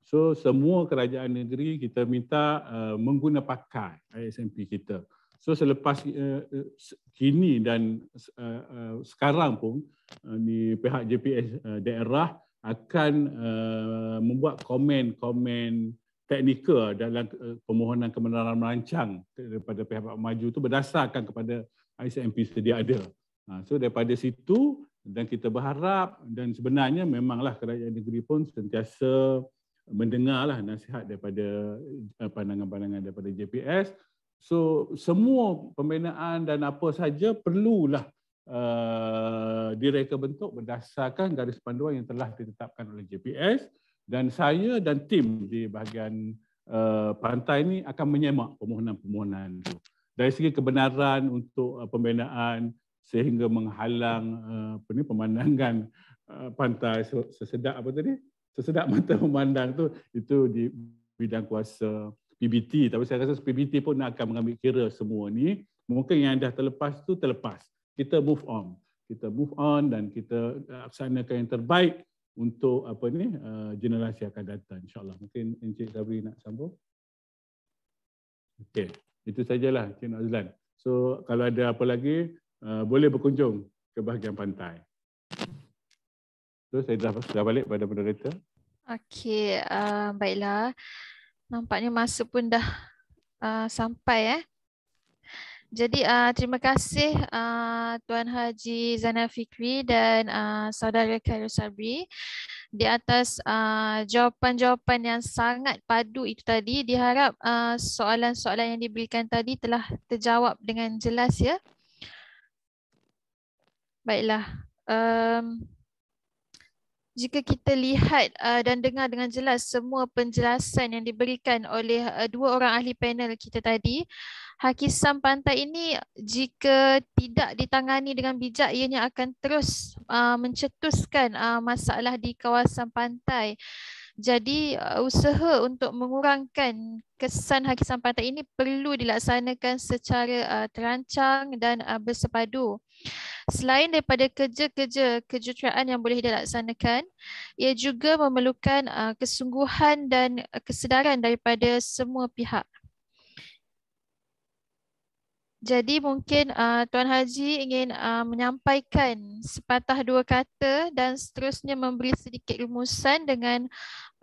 So semua kerajaan negeri kita minta uh, mengguna pakai ISMP kita. So selepas uh, uh, kini dan uh, uh, sekarang pun uh, di uh, pihak JPS uh, daerah akan uh, membuat komen-komen teknikal dalam uh, permohonan kebenaran merancang daripada pihak maju itu berdasarkan kepada ISMP sedia ada. Uh, so daripada situ dan kita berharap dan sebenarnya memanglah kerajaan negeri pun sentiasa mendengarlah nasihat daripada eh, pandangan-pandangan daripada JPS. So semua pembinaan dan apa saja perlulah uh, direka bentuk berdasarkan garis panduan yang telah ditetapkan oleh JPS dan saya dan tim di bahagian uh, pantai ini akan menyemak permohonan-permohonan itu. Dari segi kebenaran untuk uh, pembinaan sehingga menghalang uh, apa ni pemandangan uh, pantai sesedap apa tadi? sesedap *laughs* mata memandang tu itu di bidang kuasa PBT tapi saya rasa PBT pun nak akan mengambil kira semua ni mungkin yang dah terlepas tu terlepas kita move on kita move on dan kita eh, laksanakan yang terbaik untuk apa ni uh, generasi akan datang insyaallah mungkin Encik Sabri nak sambung okey itu sajalah Encik Azlan so kalau ada apa lagi uh, boleh berkunjung ke bahagian pantai So, saya dah, dah balik pada moderator. Okey, uh, baiklah. Nampaknya masa pun dah uh, sampai eh. Jadi uh, terima kasih uh, Tuan Haji Zainal Fikri dan uh, saudara Khairul Sabri di atas jawapan-jawapan uh, yang sangat padu itu tadi. Diharap uh, soalan-soalan yang diberikan tadi telah terjawab dengan jelas ya. Baiklah. Um, jika kita lihat uh, dan dengar dengan jelas semua penjelasan yang diberikan oleh uh, dua orang ahli panel kita tadi, hakisan pantai ini jika tidak ditangani dengan bijak ianya akan terus uh, mencetuskan uh, masalah di kawasan pantai. Jadi uh, usaha untuk mengurangkan kesan hakisan pantai ini perlu dilaksanakan secara uh, terancang dan uh, bersepadu. Selain daripada kerja-kerja kejuruteraan yang boleh dilaksanakan, ia juga memerlukan uh, kesungguhan dan uh, kesedaran daripada semua pihak. Jadi mungkin uh, Tuan Haji ingin uh, menyampaikan sepatah dua kata dan seterusnya memberi sedikit rumusan dengan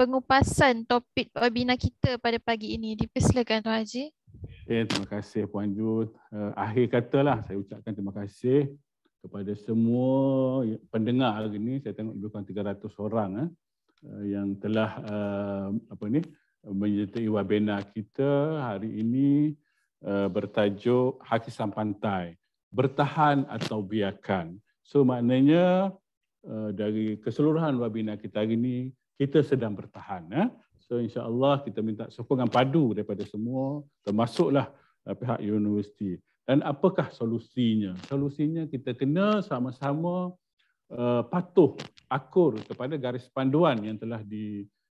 pengupasan topik webinar kita pada pagi ini. Dipersilakan Tuan Haji. Okay, eh, terima kasih Puan Ju. Uh, eh, akhir katalah saya ucapkan terima kasih kepada semua pendengar hari ini. Saya tengok lebih kurang 300 orang eh, eh, yang telah uh, apa ni menyertai webinar kita hari ini. Eh, bertajuk hakisan Pantai, Bertahan atau Biarkan. So maknanya eh, dari keseluruhan webinar kita hari ini, kita sedang bertahan. Eh? So insyaAllah kita minta sokongan padu daripada semua, termasuklah eh, pihak universiti. Dan apakah solusinya? Solusinya kita kena sama-sama uh, patuh, akur kepada garis panduan yang telah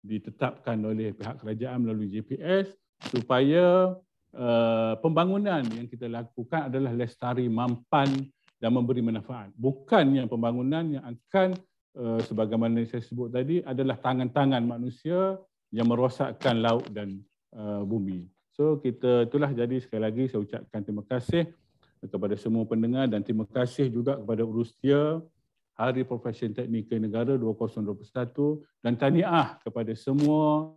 ditetapkan oleh pihak kerajaan melalui GPS supaya Eh, pembangunan yang kita lakukan adalah lestari mampan dan memberi manfaat. Bukannya pembangunan yang akan eh, sebagaimana saya sebut tadi adalah tangan-tangan manusia yang merosakkan laut dan eh, bumi. So kita itulah jadi sekali lagi saya ucapkan terima kasih kepada semua pendengar dan terima kasih juga kepada Urusia Hari Profesion Teknikal Negara 2021 dan tahniah kepada semua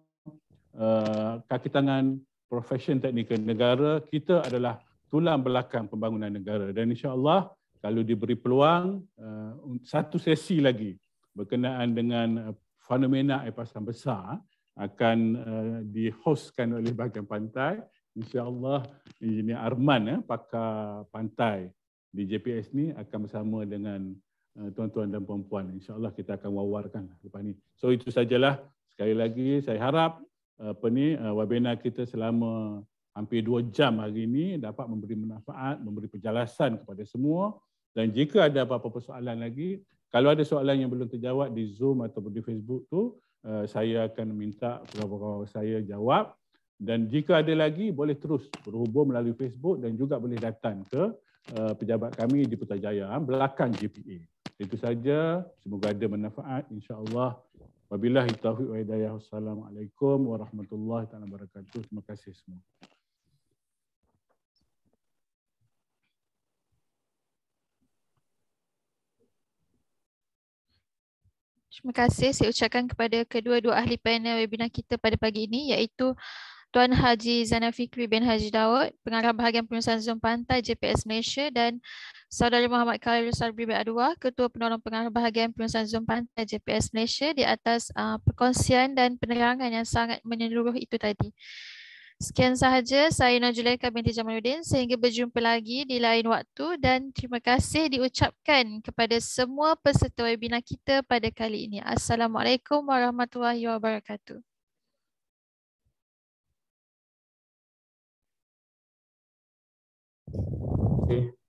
uh, kaki tangan profession teknikal negara kita adalah tulang belakang pembangunan negara dan insyaallah kalau diberi peluang uh, satu sesi lagi berkenaan dengan uh, fenomena air pasang besar akan uh, dihostkan oleh bahagian pantai insyaallah Engineer Arman ya pakar pantai di JPS ni akan bersama dengan tuan-tuan dan puan-puan insyaallah kita akan wawarkan lah lepas ni so itu sajalah sekali lagi saya harap apa ni eh, webinar kita selama hampir dua jam hari ini dapat memberi manfaat, memberi penjelasan kepada semua dan jika ada apa-apa persoalan lagi, kalau ada soalan yang belum terjawab di Zoom atau di Facebook tu, eh, saya akan minta kawan-kawan saya jawab dan jika ada lagi boleh terus berhubung melalui Facebook dan juga boleh datang ke eh, pejabat kami di Putrajaya belakang GPA. Itu saja, semoga ada manfaat insya-Allah. Wabillahi taufiq wa hidayah. Wassalamualaikum warahmatullahi taala wabarakatuh. Terima kasih semua. Terima kasih saya ucapkan kepada kedua-dua ahli panel webinar kita pada pagi ini iaitu Tuan Haji Zanafikri bin Haji Dawud, Pengarah Bahagian Penulisan Zon Pantai JPS Malaysia dan Saudara Muhammad Khalil Sarbi bin Aduah, Ketua Penolong Pengarah Bahagian Penulisan Zon Pantai JPS Malaysia di atas uh, perkongsian dan penerangan yang sangat menyeluruh itu tadi. Sekian sahaja, saya Najulika binti Jamaluddin sehingga berjumpa lagi di lain waktu dan terima kasih diucapkan kepada semua peserta webinar kita pada kali ini. Assalamualaikum warahmatullahi wabarakatuh. Gracias.